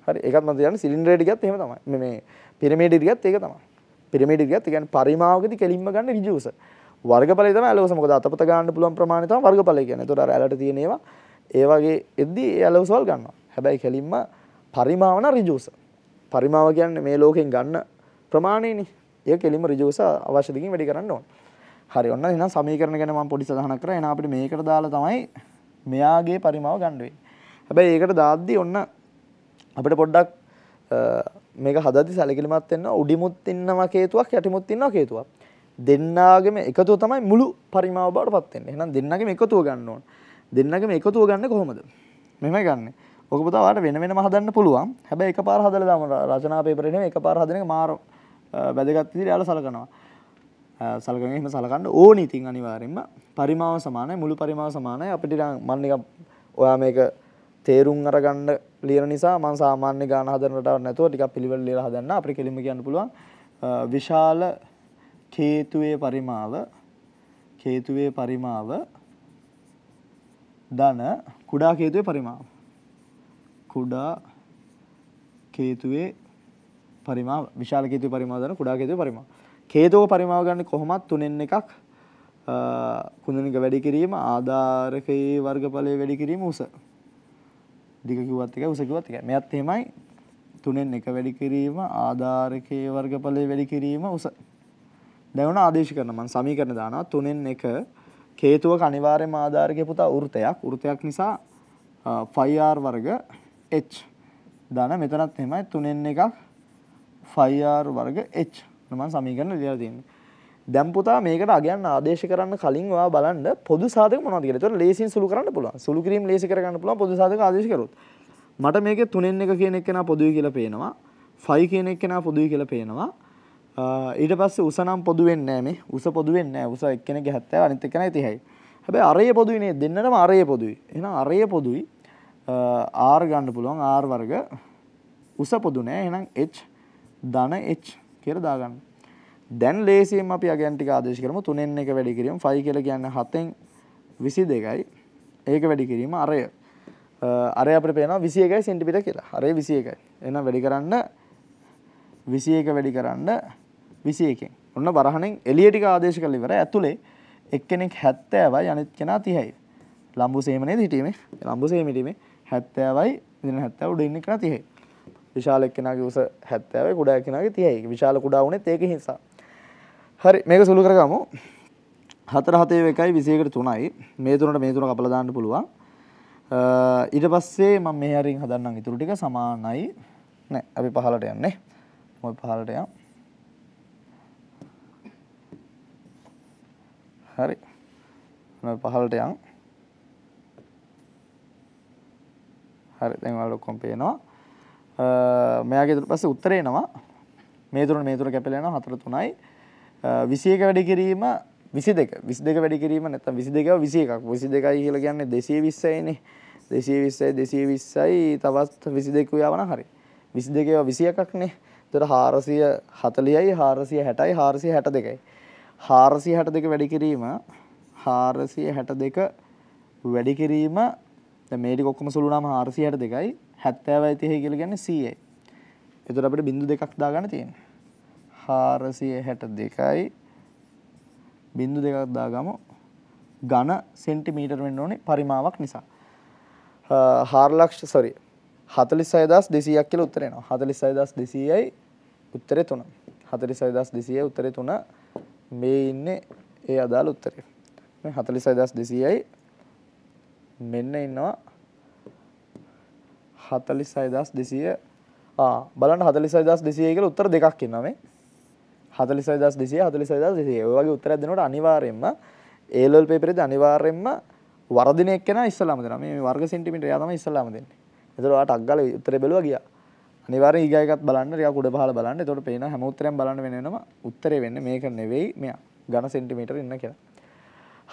හරි ඒකත් මම කියන්නේ සිලින්ඩරයට ගියත් එහෙම තමයි. මේ මේ පිරමීඩයට ගියත් ඒක තමයි. පිරමීඩයට ගියත් ඒ කියන්නේ පරිමාවකදී කෙලින්ම ගන්න ඍජුස. වර්ගඵලය තමයි ඇල උස. මොකද අතපත ගන්න පුළුවන් ප්‍රමාණය තමයි වර්ගඵලය කියන්නේ. ඒතකොට අර ඇලට තියෙන ඒවා ඒ වගේ එද්දී ඒ ඇල උසවල් ගන්නවා. හැබැයි කෙලින්ම පරිමාවන ඍජුස. පරිමාව කියන්නේ මේ ලෝකෙන් ගන්න ප්‍රමාණයනේ. ඒ කෙලිම රිජෝස අවශ්‍ය දෙකින් වැඩි කරන්න ඕන. හරි ඔන්න එහෙනම් සමීකරණ ගැන මම පොඩි සඳහනක් කරා. එහෙනම් අපිට මේකට දාලා තමයි මෙයාගේ පරිමාව ගන්න වෙන්නේ. හැබැයි ඒකට දාද්දී ඔන්න අපිට පොඩ්ඩක් මේක හදද්දී සැලකිලිමත් වෙන්න උඩිමුත් ඉන්නවා හේතුවක් යටිමුත් ඉන්නවා හේතුවක්. දෙන්නාගේම එකතුව තමයි මුළු පරිමාව බවට පත් වෙන්නේ. එහෙනම් දෙන්නාගේම එකතුව ගන්න ඕන. දෙන්නාගේම එකතුව ගන්න කොහොමද? මෙහෙමයි ගන්න. ඔක පුතා වාට වෙන වෙනම හදන්න පුළුවන්. හැබැයි එකපාර හදලා දාමු රචනා පේපරේ නෙමෙයි එකපාර හදන එක මාරු වැදගත් විදිහට යාලා සලකනවා. සලකගෙන එහෙම සලකන්න ඕනේ ඉතින් අනිවාර්යෙන්ම පරිමාව සමානයි මුළු පරිමාව සමානයි අපිට මම නිකන් ඔයා මේක තේරුම් අරගන්න ලියන නිසා මම සාමාන්‍ය ගාන හදන රටාවක් නැතුව ටිකක් පිළිවෙල ලියලා හදන්න අපිට කෙලින්ම කියන්න පුළුවන් විශාල කේතුවේ පරිමාව කේතුවේ පරිමාව ධන කුඩා කේතුවේ පරිමාව කුඩා කේතුවේ පරිමා විශාල කේතු පරිමාදන කුඩා කේතු පරිමා. කේතෝක පරිමාව ගන්න කොහොමත් තුනෙන් එකක් කුඳනික වැඩි කිරීම ආධාරකයේ වර්ගඵලය වැඩි කිරීම උස. දිග කිව්වත් එකයි උස කිව්වත් එකයි. මෙයත් එහෙමයි තුනෙන් එක වැඩි කිරීම ආධාරකයේ වර්ගඵලය වැඩි කිරීම උස. දැන් උන ආදේශ කරන මම සමීකරණ දානවා තුනෙන් එක කේතුවක අනිවාර්යම ආධාරකයේ පුතා වෘතයක්. වෘතයක් නිසා 5r වර්ග h දාන මෙතනත් එහෙමයි තුනෙන් එකක් 5r වර්ග h මම සමීකරණ ලියලා තියෙන්නේ දැන් පුතා මේකට අගයන් ආදේශ කරන්න කලින් ඔයා බලන්න පොදු සාධක මොනවද කියලා. ඒතකොට ලේසියෙන් සුළු කරන්න පුළුවන්. සුළු කිරීම ලේසි කරගන්න පුළුවන් පොදු සාධක ආදේශ කරොත්. මට මේකේ 3n එක කියන එක්කෙනා පොදුයි කියලා පේනවා. 5 කියන එක්කෙනා පොදුයි කියලා පේනවා. ඊට පස්සේ උස නම් පොදු වෙන්නේ නැහැ මේ. උස පොදු වෙන්නේ නැහැ. උස එක්කෙනෙක්ගේ 70 අනිත් එක්කෙනා 30යි. හැබැයි අරය පොදුයි නේ. දෙන්නටම අරය පොදුයි. එහෙනම් අරය පොදුයි. r ගන්න පුළුවන් r වර්ග. උස පොදු නෑ. එහෙනම් h ධන h කියලා දාගන්න. දැන් ලේසියෙන් අපි අගයන් ටික ආදේශ කරමු 3න් එක වැඩි කිරීම 5 කියලා කියන්නේ 7න් 22යි. ඒක වැඩි කිරීම අරය. අරය අපිට පේනවා 21යි සෙන්ටිමීටර කියලා. අරය 21යි. එහෙනම් වැඩි කරන්න 21 වැඩි කරන්න 21කින්. ඔන්න බරහණෙන් එළිය ටික ආදේශ කරලා ඉවරයි. ඇතුලේ එක්කෙනෙක් 70යි අනිත් කෙනා 30යි. ලම්බු සේම නේද හිටීමේ? ලම්බු සේම හිටීමේ 70යි ඉතින් 70 උඩින් ඉන්න කෙනා 30යි. විශාල එක්කෙනාගේ උස 70යි කුඩා එක්කෙනාගේ 30යි. විශාල කුඩා වුණෙත් ඒක නිසා. හරි මේක සුළු කරගමු. 4 7 1යි 21කට 3යි. මේ තුනට මේ තුන කපලා දාන්න පුළුවන්. ඊට පස්සේ මම මේ හරින් හදන්නම් ඉතුරු ටික සමානයි. නෑ අපි පහලට යන්නේ. මොයි පහලට යමු. හරි. මොයි පහලට යමු. හරි දැන් ඔයාලට ඔක්කොම පේනවා. මෙයාගේ දුර පස්සේ උත්තරේනවා මේ දුර මේ දුර කැපිලා යනවා හතර තුනයි 21 වැඩි කිරීම 22 22 වැඩි කිරීම නැත්නම් 22ව 21ක් 22යි කියලා කියන්නේ 220යිනේ 220යි 220යි තවත් 22 යවන හරි 22ව 21ක් නේ එතකොට 440යි 460යි 462යි 462 වැඩි කිරීම 462 වැඩි කිරීම දැන් මේ ටික ඔක්කොම සුළු නම් 462යි හැත්තෑවයි තිහෙ කියල ගැන සීයයි. එතුර අපට බිඳු දෙකක් දාගන්න තියෙන. හාරසිය හැට දෙකයි බිඳු දෙකක් දාගම ගණ සෙන්ටිමීටර් වෙන්න ඕනේ පරිමාවක් නිසා. හාර්ලක්ෂ සොරි හතලි සයදස් දෙසියක් කියල උත්තරෙනවා හතලි සයදස් දෙසීයයි උත්තරේ තුන හතලි සයදස් දෙසිය උත්තරේ තුන මේ ඉන්න ඒ අදාළ උත්තරය හතලි සයදස් දෙසියයි මෙන්න ඉන්නවා හතලිස් අයිදස් දෙසිය බලන්න හතලිසයි දස් දෙසිය කියල උත්තර දෙකක් කින්නමේ හතලිසයි දස් දෙසිය හතලිසයි දස් දෙසිය වගේ උත්තර දෙනට අනිවාරයෙන්ම ඒලල් පේපරෙද අනිවාර්යෙන්ම වරදිනෙක් කෙන ඉස්සලාම දෙන මේ වර්ග සෙන්ටිමිට යාතම ඉස්සලාම දෙන්න එතරවාට අක්ගල උත්තර බැලුව ගිය අනිවාර ඒගත් බලන්න යකුඩ පහල බලන්න තොට පේන හැමුත්තරයම් බලන්න වෙනවා උත්තරේ වෙන්න මේක නෙවෙයි මෙය ගණ සෙන්ටිමීට ඉන්න කියලා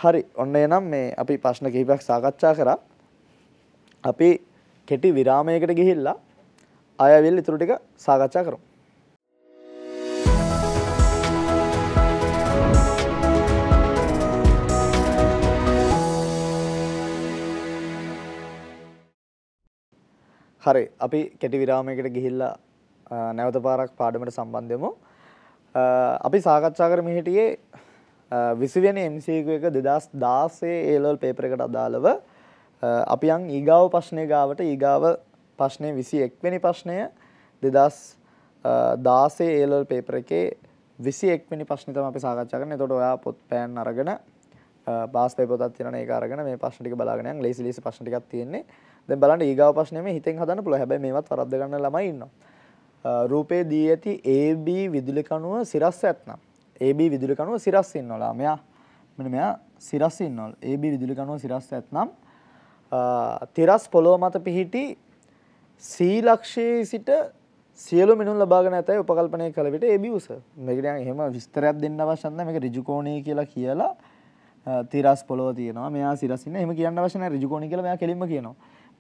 හරි ඔන්න එනම් මේ අපි ප්‍රශ්න කිහිපයක් සාකච්ඡා කරා අපි කෙටි විරාමයකට ගිහිල්ලා අයවිල් ඉතුරු ටික සාකච්ඡා කරමු. හරි අපි කෙටි විරාමයකට ගිහිල්ලා නැවත පාරක් පාඩමට සම්බන්ධයමු. අපි සාකච්ඡා කරම හිටියේ විසිවෙන MCක එක දෙදස් දාසේ ඒලොල් පේපර එකට අදාළව අපි යන් ඊගාව ප්‍රශ්නය ගාවට ඊගාව ප්‍රශ්නය විසි එක්වැනි ප්‍රශ්නය දෙදස් දාසේ ඒලල් පේපර එකේ විසි එක්මනි ප්‍රශ්නිතම අපි සාකච්ඡා කරන තොට ඔයා පොත් පෑන් අරගෙන බාස් පේපොතත් තින ඒකාරගෙන මේ ප්‍රශ්ටික බලාගෙන ලෙසි ලෙසි ප්‍රශ්ටිකක් තියෙන්නේ දැන් බලන්න ඊගාව ප්‍රශ්නයම හිතෙන් හදන්න පුළුවන් හැබැයි මේවත් වරද්ද ගන්න ළමයි ඉන්නවා රූපේ දී ඇති AB විදුලි කණුව සිරස් ඇතනම් AB විදුලි කණුව සිරස් ඉන්නවා ළමයා මෙන්න මෙයා සිරස් ඉන්නවා AB විදුලි කණුව සිරස් ඇතනම් තිරස් පොළොව මත පිහිටි සීලක්ෂයේ සිට සියලු මිනුම් ලබාගෙන ඇතයි උපකල්පනය කළ විට ඒ බිවුස. මේකට එහෙම විස්තරයක් දෙන්න අවශ්‍ය නැහැ. මේක ඍජු කෝණය කියලා කියලා තිරස් පොළොව තියෙනවා. මෙයා සිරසින්න එහෙම කියන්න අවශ්‍ය නැහැ. ඍජු කෝණය කියලා මෙයා කෙලින්ම කියනවා.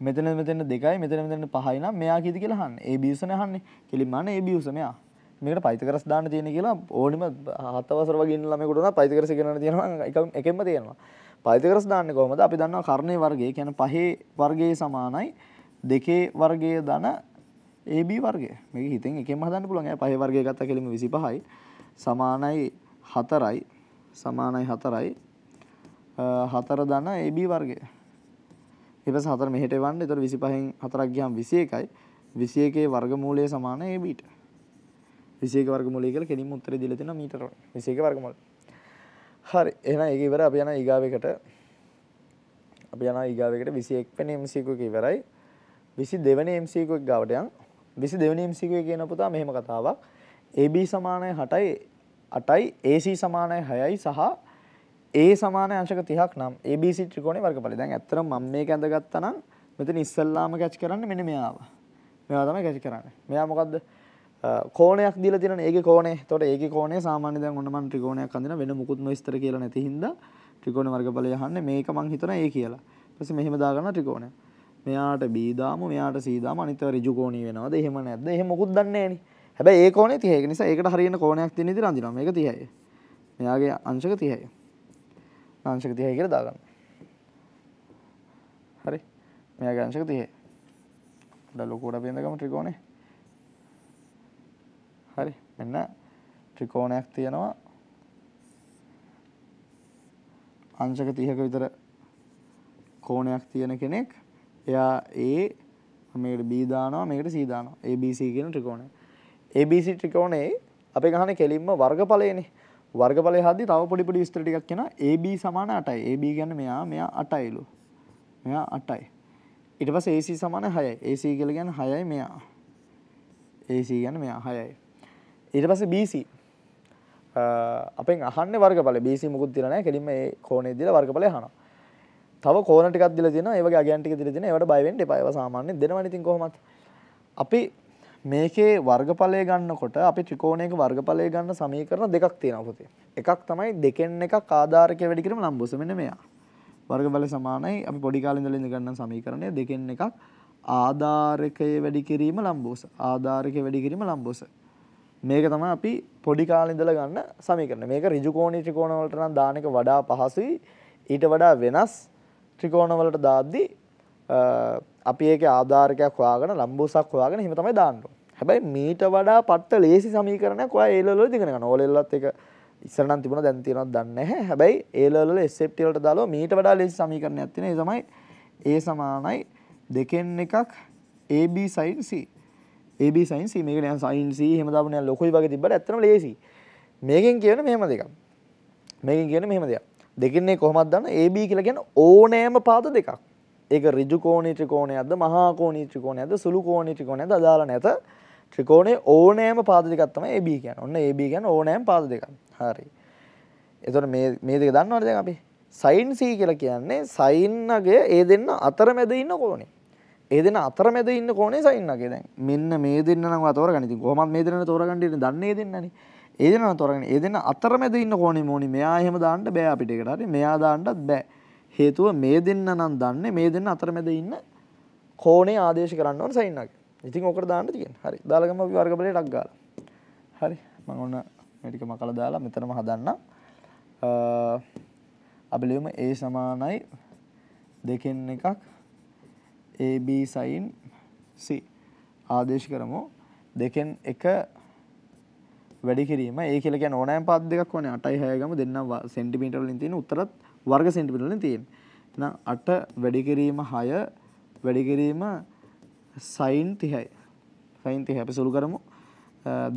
මෙතන මෙතන දෙකයි මෙතන මෙතන පහයි නම් මෙයා කීද කියලා අහන්නේ. ඒ බිවුසනේ අහන්නේ. කෙලින්ම අහන්නේ ඒ බිවුස මෙයා. මේකට පයිතකරස් දාන්න තියෙන කියලා ඕනිම හත් අවසර වගේ ඉන්න ළමයෙකුට උනා පයිතකරස් ඉගෙනන තියෙනවා එකෙන්ම තියෙනවා. පයිතකරස් දාන්න කොහොමද අපි දන්නවා කර්ණය වර්ගය කියන පහේ වර්ගයේ සමානයි දෙකේ වර්ගය දන AB වර්ගය. මේක හිතෙන් එකෙන්ම හදන්න පුළුවන්. ඒ පහේ වර්ගය ගත්ත කෙලිම 25යි සමානයි 4යි සමානයි 4යි 4 දන AB වර්ගය. ඊපස් 4 මෙහෙට එවන්න. ඒතර 25න් 4ක් ගියම් 21යි. 21ේ වර්ගමූලය සමාන ABට. 21 වර්ගමූලය කියලා කෙලින්ම උත්තරේ දීලා තියෙනවා මීටර වලින්. 21 වර්ගමූලය හරි එන ඒකවර අප යන ඒගාවකට අප යන ඒගාවකට විසි එක් පෙන එම්සිකුක ඉවරයි විසි දෙවන එම්සිකුවක් ගවටයන් විසි දෙවන එම්සිකුව කියන පුතා මෙහෙම කතාවක් AB සමානය හටයි අටයි AC සමානය හයයි සහ ඒ සමාන අංශක තිහක් නම් ABC ත්‍රිකෝණේ වර්ගඵලය. දැන් ඇත්තටම මම මේක ඇඳගත්තා නම් මෙතන ඉස්සල්ලාම කැච් කරන්න මෙන්න මෙයාව. මෙයා තමයි කැච් කරන්නේ. මෙයා මොකද්ද? 0.5 කෝනයක් දිල තින ඒ කෝනේ තොට ඒ කෝනේ සාමාන්‍ය දැන් ඔන්නම ත්‍රිකෝණයක් අඳින වෙන මුකුත්ම විස්තර කියලා නැති හින්දා ත්‍රිකෝණ වර්ගඵලය අහන්නේ මේක මං හිතන ඒ කියලා. ඊපස්සේ මෙහෙම දාගන්න ත්‍රිකෝණය. මෙයාට B දාමු මෙයාට C දාමු අනිත් ඒවා ඍජු කෝණී වෙනවද? එහෙම නැද්ද? එහෙම මොකුත් දන්නේ නැහනේ. හැබැයි ඒ කෝණේ 30. ඒක නිසා ඒකට හරියන කෝණයක් තියෙන විදිහට අඳිනවා. මේක 30යි. මෙයාගේ අංශක 30යි. අංශක 30යි කියලා දාගන්න. හරි. මෙයාගේ අංශක 30යි. ඩ ලොකුවට බෙන්දගම ත්‍රිකෝණේ හරි මෙන්න ත්‍රිකෝණයක් තියෙනවා අංශක 30ක විතර කෝණයක් තියෙන කෙනෙක් එයා ඒ මේකට B දානවා මේකට C දානවා ABC කියන ත්‍රිකෝණය ABC ත්‍රිකෝණයේ අපි ගහන්නේ කෙලින්ම වර්ගඵලයනේ වර්ගඵලය හද්දි තව පොඩි පොඩි විස්තර ටිකක් එනවා AB සමාන 8යි AB කියන්නේ මෙයා මෙයා 8යිලු මෙයා 8යි ඊට පස්සේ AC සමාන 6යි AC කියලා කියන්නේ 6යි මෙයා AC කියන්නේ මෙයා 6යි ඊට පස්සේ BC අපෙන් අහන්නේ වර්ගඵල BC මුකුත් දීලා නැහැ කෙලින්ම ඒ කෝණේ දීලා වර්ගඵල අහනවා තව කෝණ ටිකක් දීලා තියෙනවා ඒ වගේ අගයන් ටික දීලා තියෙනවා ඒවට බය වෙන්න එපා ඒවා සාමාන්‍යයෙන් දෙනවනේ ඉතින් කොහොමත් අපි මේකේ වර්ගඵලය ගන්නකොට අපි ත්‍රිකෝණයක වර්ගඵලය ගන්න සමීකරණ දෙකක් තියෙනවා පුතේ. එකක් තමයි දෙකෙන් එකක් ආධාරකය වැඩි කරම ලම්බුස මෙන්න මෙයා. වර්ගඵල සමානයි අපි පොඩි කාලේ ඉඳලා ඉඳ ගන්න සමීකරණය දෙකෙන් එකක් ආධාරකය වැඩි කිරීම ලම්බුස. ආධාරකය වැඩි කිරීම ලම්බුස. මේක තම අපි පොඩි කාලින්දල ගන්න සමීකරන මේක රිජුකෝණී ත්‍රිකෝණවලට නම් දානක වඩා පහසුයි ඊට වඩා වෙනස් ත්‍රිකෝණවලට දාද්දි අපි ඒක ආධාරකයක් හොයාගෙන ලම්බෝසක් හොයාගෙන හිම තමයි දාන්නේ. හැබැයි මීට වඩා පට්ට ලේසි සමීකරණයක් ඔයා ඒ ලෙවල් වල ඉගෙන ගන්න. ඕ ලෙවල් එක ඉස්සර නම් තිබුණා දැන් තියෙනවද දන්නේ නැහැ. හැබැයි ඒ ලෙවල් වල SFT වලට දාලා මීට වඩා ලේසි සමීකරණයක් තියෙන. ඒ තමයි A සමානයි 2න් එකක් AB sin C. AB sin C මේකට යන sin C එහෙම දාපු නෑ ලොකුයි වගේ තිබ්බට ඇත්තම ලේසි. මේකෙන් කියන්නේ මෙහෙම දෙකක්. මේකෙන් කියන්නේ මෙහෙම දෙයක්. දෙකින්නේ කොහොමද දන්න AB කියලා කියන්නේ ඕනෑම පාද දෙකක්. ඒක ඍජු කෝණී ත්‍රිකෝණයක්ද මහා කෝණී ත්‍රිකෝණයක්ද සුළු කෝණී ත්‍රිකෝණයක්ද අදාළ නැත ත්‍රිකෝණේ ඕනෑම පාද දෙකක් තමයි AB කියන්නේ. ඔන්න AB කියන්නේ ඕනෑම පාද දෙකක්. හරි. එතකොට මේ මේ දෙක දන්නවද දැන් අපි? sin C කියලා කියන්නේ sin ගේ ඒ දෙන්න අතරමැද ඉන්න කෝණේ. ඒ දෙන අතරමැද ඉන්න කෝනේ සයින්නගේ දැන් මෙන්න මේ දෙන්න නම් තෝරගන්න. ඉතින් කොහොමත් මේ දෙන්න තෝරගන්න ඉන්නේ දන්නේ දෙන්නනේ. ඒ දෙන්න තෝරගන්න. ඒ දෙන්න අතරමැද ඉන්න කෝනේ මොණි. මෙයා එහෙම දාන්න බෑ අපිට ඒකට. හරි මෙයා දාන්නත් බෑ. හේතුව මේ දෙන්න නම් දන්නේ මේ දෙන්න අතරමැද ඉන්න කෝනේ ආදේශ කරන්න ඕන සයින්නගේ. ඉතින් ඕකට දාන්න තියෙන. හරි. දාලා අපි වර්ග බලයට අක් ගාලා. හරි. මම ඔන්න මේ ටික මකලා දාලා මෙතනම හදන්නම්. අ අපි ලියමු A සමානයි දෙකෙන් එකක් AB sin C ආදේශ කරමු දෙකෙන් එක වැඩි කිරීම ඒ කියලා කියන්නේ ඕනෑම පාද දෙකක් ඕනේ 8යි 6යි ගමු දෙන්නම් සෙන්ටිමීටර වලින් තියෙන උත්තරත් වර්ග සෙන්ටිමීටර වලින් තියෙන. එහෙනම් 8 වැඩි කිරීම 6 වැඩි කිරීම sin 30යි. sin 30 අපි සුළු කරමු.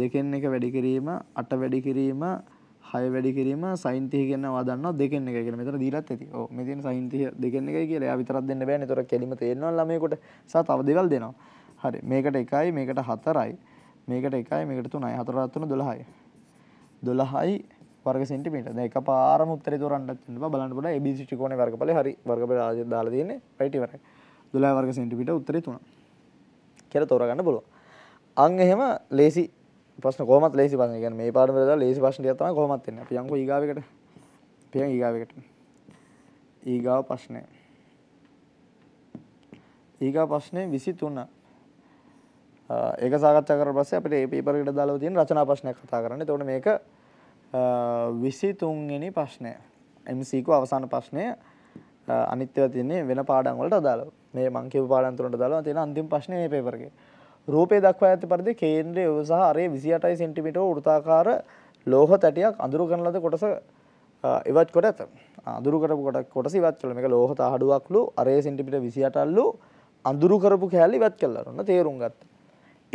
දෙකෙන් එක වැඩි කිරීම 8 වැඩි කිරීම 6 හය වැඩි කිරීම සයින්තිය කියන්න වදන්න දෙකෙන් එක කියෙන මෙතර දීලත් ඇති මෙතින් සයින්තිය දෙකෙන් එක කියලා විතරත් දෙන්න බෑ තොර කෙලිම තේරනවා ලමයකොට සා තව දෙවල් දෙනවා හරි මේකට එකයි මේකට හතරයි මේකට එකයි මේකට තුනයි හතරත්වන දොළහයි දොළහයි වර්ග සෙන්ටිමීටර්. දැන් එකපාරම උත්තරේ තෝරන්නත් වෙනවා බලන්න පුළුවන් ABC ත්‍රිකෝණේ වර්ගඵලය හරි වර්ගඵල ආදිය දාලා තියෙන්නේ රයිට් ඉවරයි. 12 වර්ග සෙන්ටිමීටර් උත්තරේ 3. කියලා තෝරගන්න පුළුවන්. අන් එහෙම ලේසි ප්‍රශ්න කොහොමත් ලේසි ප්‍රශ්න. ඒ කියන්නේ මේ පාඩම වලදී ලේසි ප්‍රශ්න ටිකක් තමයි කොහොමත් එන්නේ. අපි යන්කෝ ඊගාවෙකට. අපි යන් ඊගාවෙකට. ඊගාව ප්‍රශ්නය. ඊගාව ප්‍රශ්නේ 23. ඒක සාකච්ඡා කරලා පස්සේ අපිට මේ පේපර් එකට දාලා තියෙන රචනා ප්‍රශ්නයක් කතා කරන්න. එතකොට මේක 23 වෙනි ප්‍රශ්නය. MCQ අවසාන ප්‍රශ්නය අනිත් ඒවා තියෙන්නේ වෙන පාඩම් වලට අදාළව. මේ මං කියපු පාඩම් තුනට අදාළව තියෙන අන්තිම ප්‍රශ්නේ මේ පේපර් එකේ. රූපේ දක්වා ඇති පරිදි කේන්ද්‍රය සහ අරේ 28 සෙන්ටිමීටර වෘත්තාකාර ලෝහ තැටියක් අඳුර කරන ලද කොටස ඉවත් කොට ඇත. අඳුරු කරපු කොට කොටස ඉවත් කළා. මේක ලෝහ තහඩුවක්ලු අරේ සෙන්ටිමීටර 28 අල්ලු අඳුරු කරපු කෑල්ල ඉවත් කළා. ඔන්න තේරුම් ගත්තා.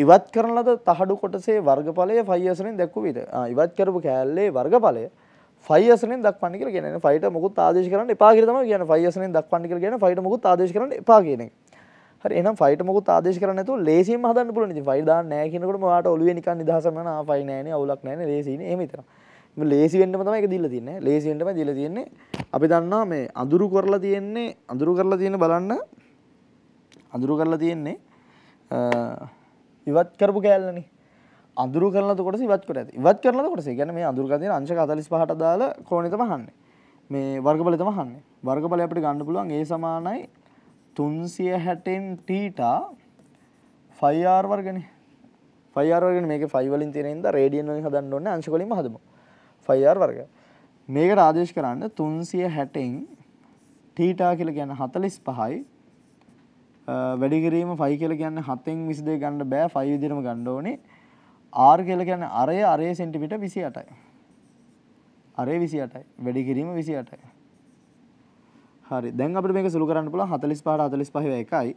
ඉවත් කරන ලද තහඩු කොටසේ වර්ගඵලය 5 අසරෙන් දැක්වු විද. ඉවත් කරපු කෑල්ලේ වර්ගඵලය 5 අසරෙන් දක්වන්න කියලා කියන්නේ. 5ට මොකුත් ආදේශ කරන්න එපා කියලා තමයි කියන්නේ. 5 අසරෙන් දක්වන්න කියලා කියන්නේ 5ට මොකුත් ආදේශ කරන්න එපා කියන එක. හරි එහෙනම් ෆයිට මොකුත් ආදේශ කරන්නේ නැතුව ලේසියෙන්ම හදන්න පුළුවන් ඉතින් ෆයිට දාන්න නැහැ කියනකොට මට ඔළුවේ නිකන් නිදහසම යන ආ ෆයි නැහැ නේ අවුලක් නැහැ නේ ලේසියිනේ එහෙම හිතනවා ලේසි වෙන්නම තමයි ඒක දීලා තියන්නේ ලේසි වෙන්නම දීලා තියන්නේ අපි දන්නවා මේ අඳුරු කරලා තියෙන්නේ අඳුරු කරලා තියෙන බලන්න අඳුරු කරලා තියෙන්නේ ඉවත් කරපු කෑල්ලනේ අඳුරු කරලා කොට ඉවත් කොට ඇති ඉවත් කරලා කොට කියන්නේ මේ අඳුරු කරලා තියෙන අංශක 45ට දාලා කෝණේ තමයි හන්නේ මේ වර්ගඵලය තමයි හන්නේ වර්ගඵලය අපිට ගන්න පුළුවන් a සමානයි තුන්සිය හැටෙන් ටීටා ෆයිආර් වර්ගන ෆයිආර් වර්ගන මේක ෆයිවලින් තියෙනෙන්ද රේඩියන් වලින් හදන්න ඕනේ අංශ වලින්ම හදමු ෆයිආර් වර්ග මේකට ආදේශ කරන්න තුන්සිය හැටෙන් ටීටා කියලා කියන්නේ හතලිස් පහයි වැඩි කිරීම ෆයි කියලා කියන්නේ හතෙන් විසි දෙක ගන්න බෑ ෆයි විදිහටම ගන්න ඕනේ ආර් කියලා කියන්නේ අරය අරය සෙන්ටිමීටර් 28යි අරය 28යි වැඩි කිරීම 28යි හරි දැන් අපිට මේක සුළු කරන්න පුළුවන් 45 45 1යි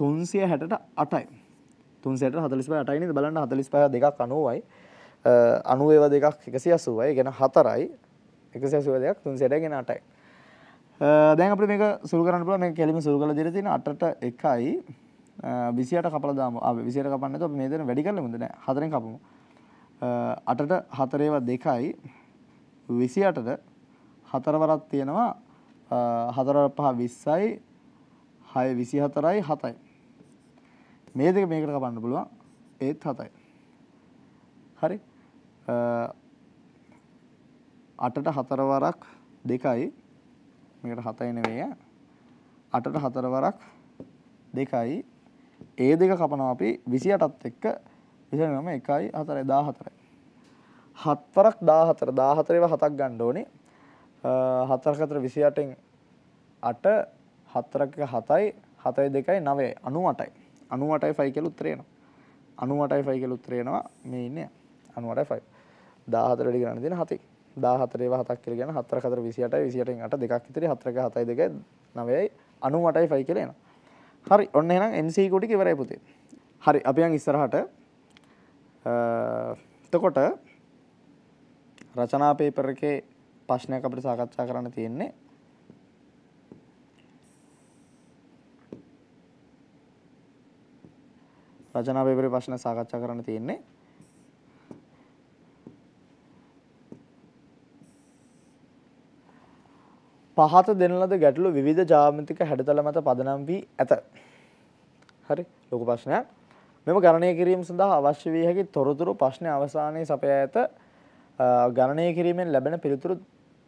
368යි 368 45 8යි නේද බලන්න 45 දෙකක් 90යි 90 ඒවා දෙකක් 180යි කියන 4යි 180 දෙකක් 368 කියන 8යි දැන් අපිට මේක සුළු කරන්න පුළුවන් මේක කෙලින්ම සුළු කරලා දෙලා තියෙන 8ට 1යි 28 කපලා දාමු. ආ 28 කපන්නේ නැතුව අපි මේ දෙන වැඩි කරලා මුද නෑ. 4ෙන් කපමු. 8ට 4 ඒවා 2යි 28ට 4 වරක් තියෙනවා හතර පහ විස්සයි හය විසි හතරයි හතයි. මේ දෙක මේකට කපන්න පුළුවන් ඒත් හතයි. හරි අටට හතරවරක් දෙකයි මේකට හතයිනවේය අටට හතරවරක් දෙකයි ඒ දෙක කපනවා අපි විසි අටත් එක්ක විසනම එකයි හතරයි දා හතරයි. හත්වරක් දාහතර දාහතරව හතක් ගණ්ඩෝනේ හතරක අතර 28න් 8 හතරක 7යි 7යි 2යි 9යි 98යි 98යි 5 කියලා උත්තරේ එනවා 98යි 5 කියලා උත්තරේ එනවා මේ ඉන්නේ 98යි 5 14 වැඩි ගන්න දෙන 7යි 14 ඒවා 7ක් කියලා කියන 4 4 28යි 28න් 8 දෙකක් ඉතිරි 4ක 7යි 2යි 9යි 98යි 5 කියලා එනවා හරි ඔන්න එහෙනම් NC e කොට ඉවරයි පුතේ හරි අපි යන් ඉස්සරහට එතකොට රචනා පේපර් එකේ ප්‍රශ්නයක් අපිට සාකච්ඡා කරන්න තියෙන්නේ රචනා පේපරේ ප්‍රශ්න සාකච්ඡා කරන්න තියෙන්නේ පහත දෙන ලද ගැටලු විවිධ ජ්‍යාමිතික හැඩතල මත පදනම් වී ඇත. හරි ලොකු ප්‍රශ්නයක්. මෙම ගණනය කිරීම සඳහා අවශ්‍ය වී හැකි තොරතුරු ප්‍රශ්න අවසානයේ සපයා ඇත. ගණනය කිරීමෙන් ලැබෙන පිළිතුරු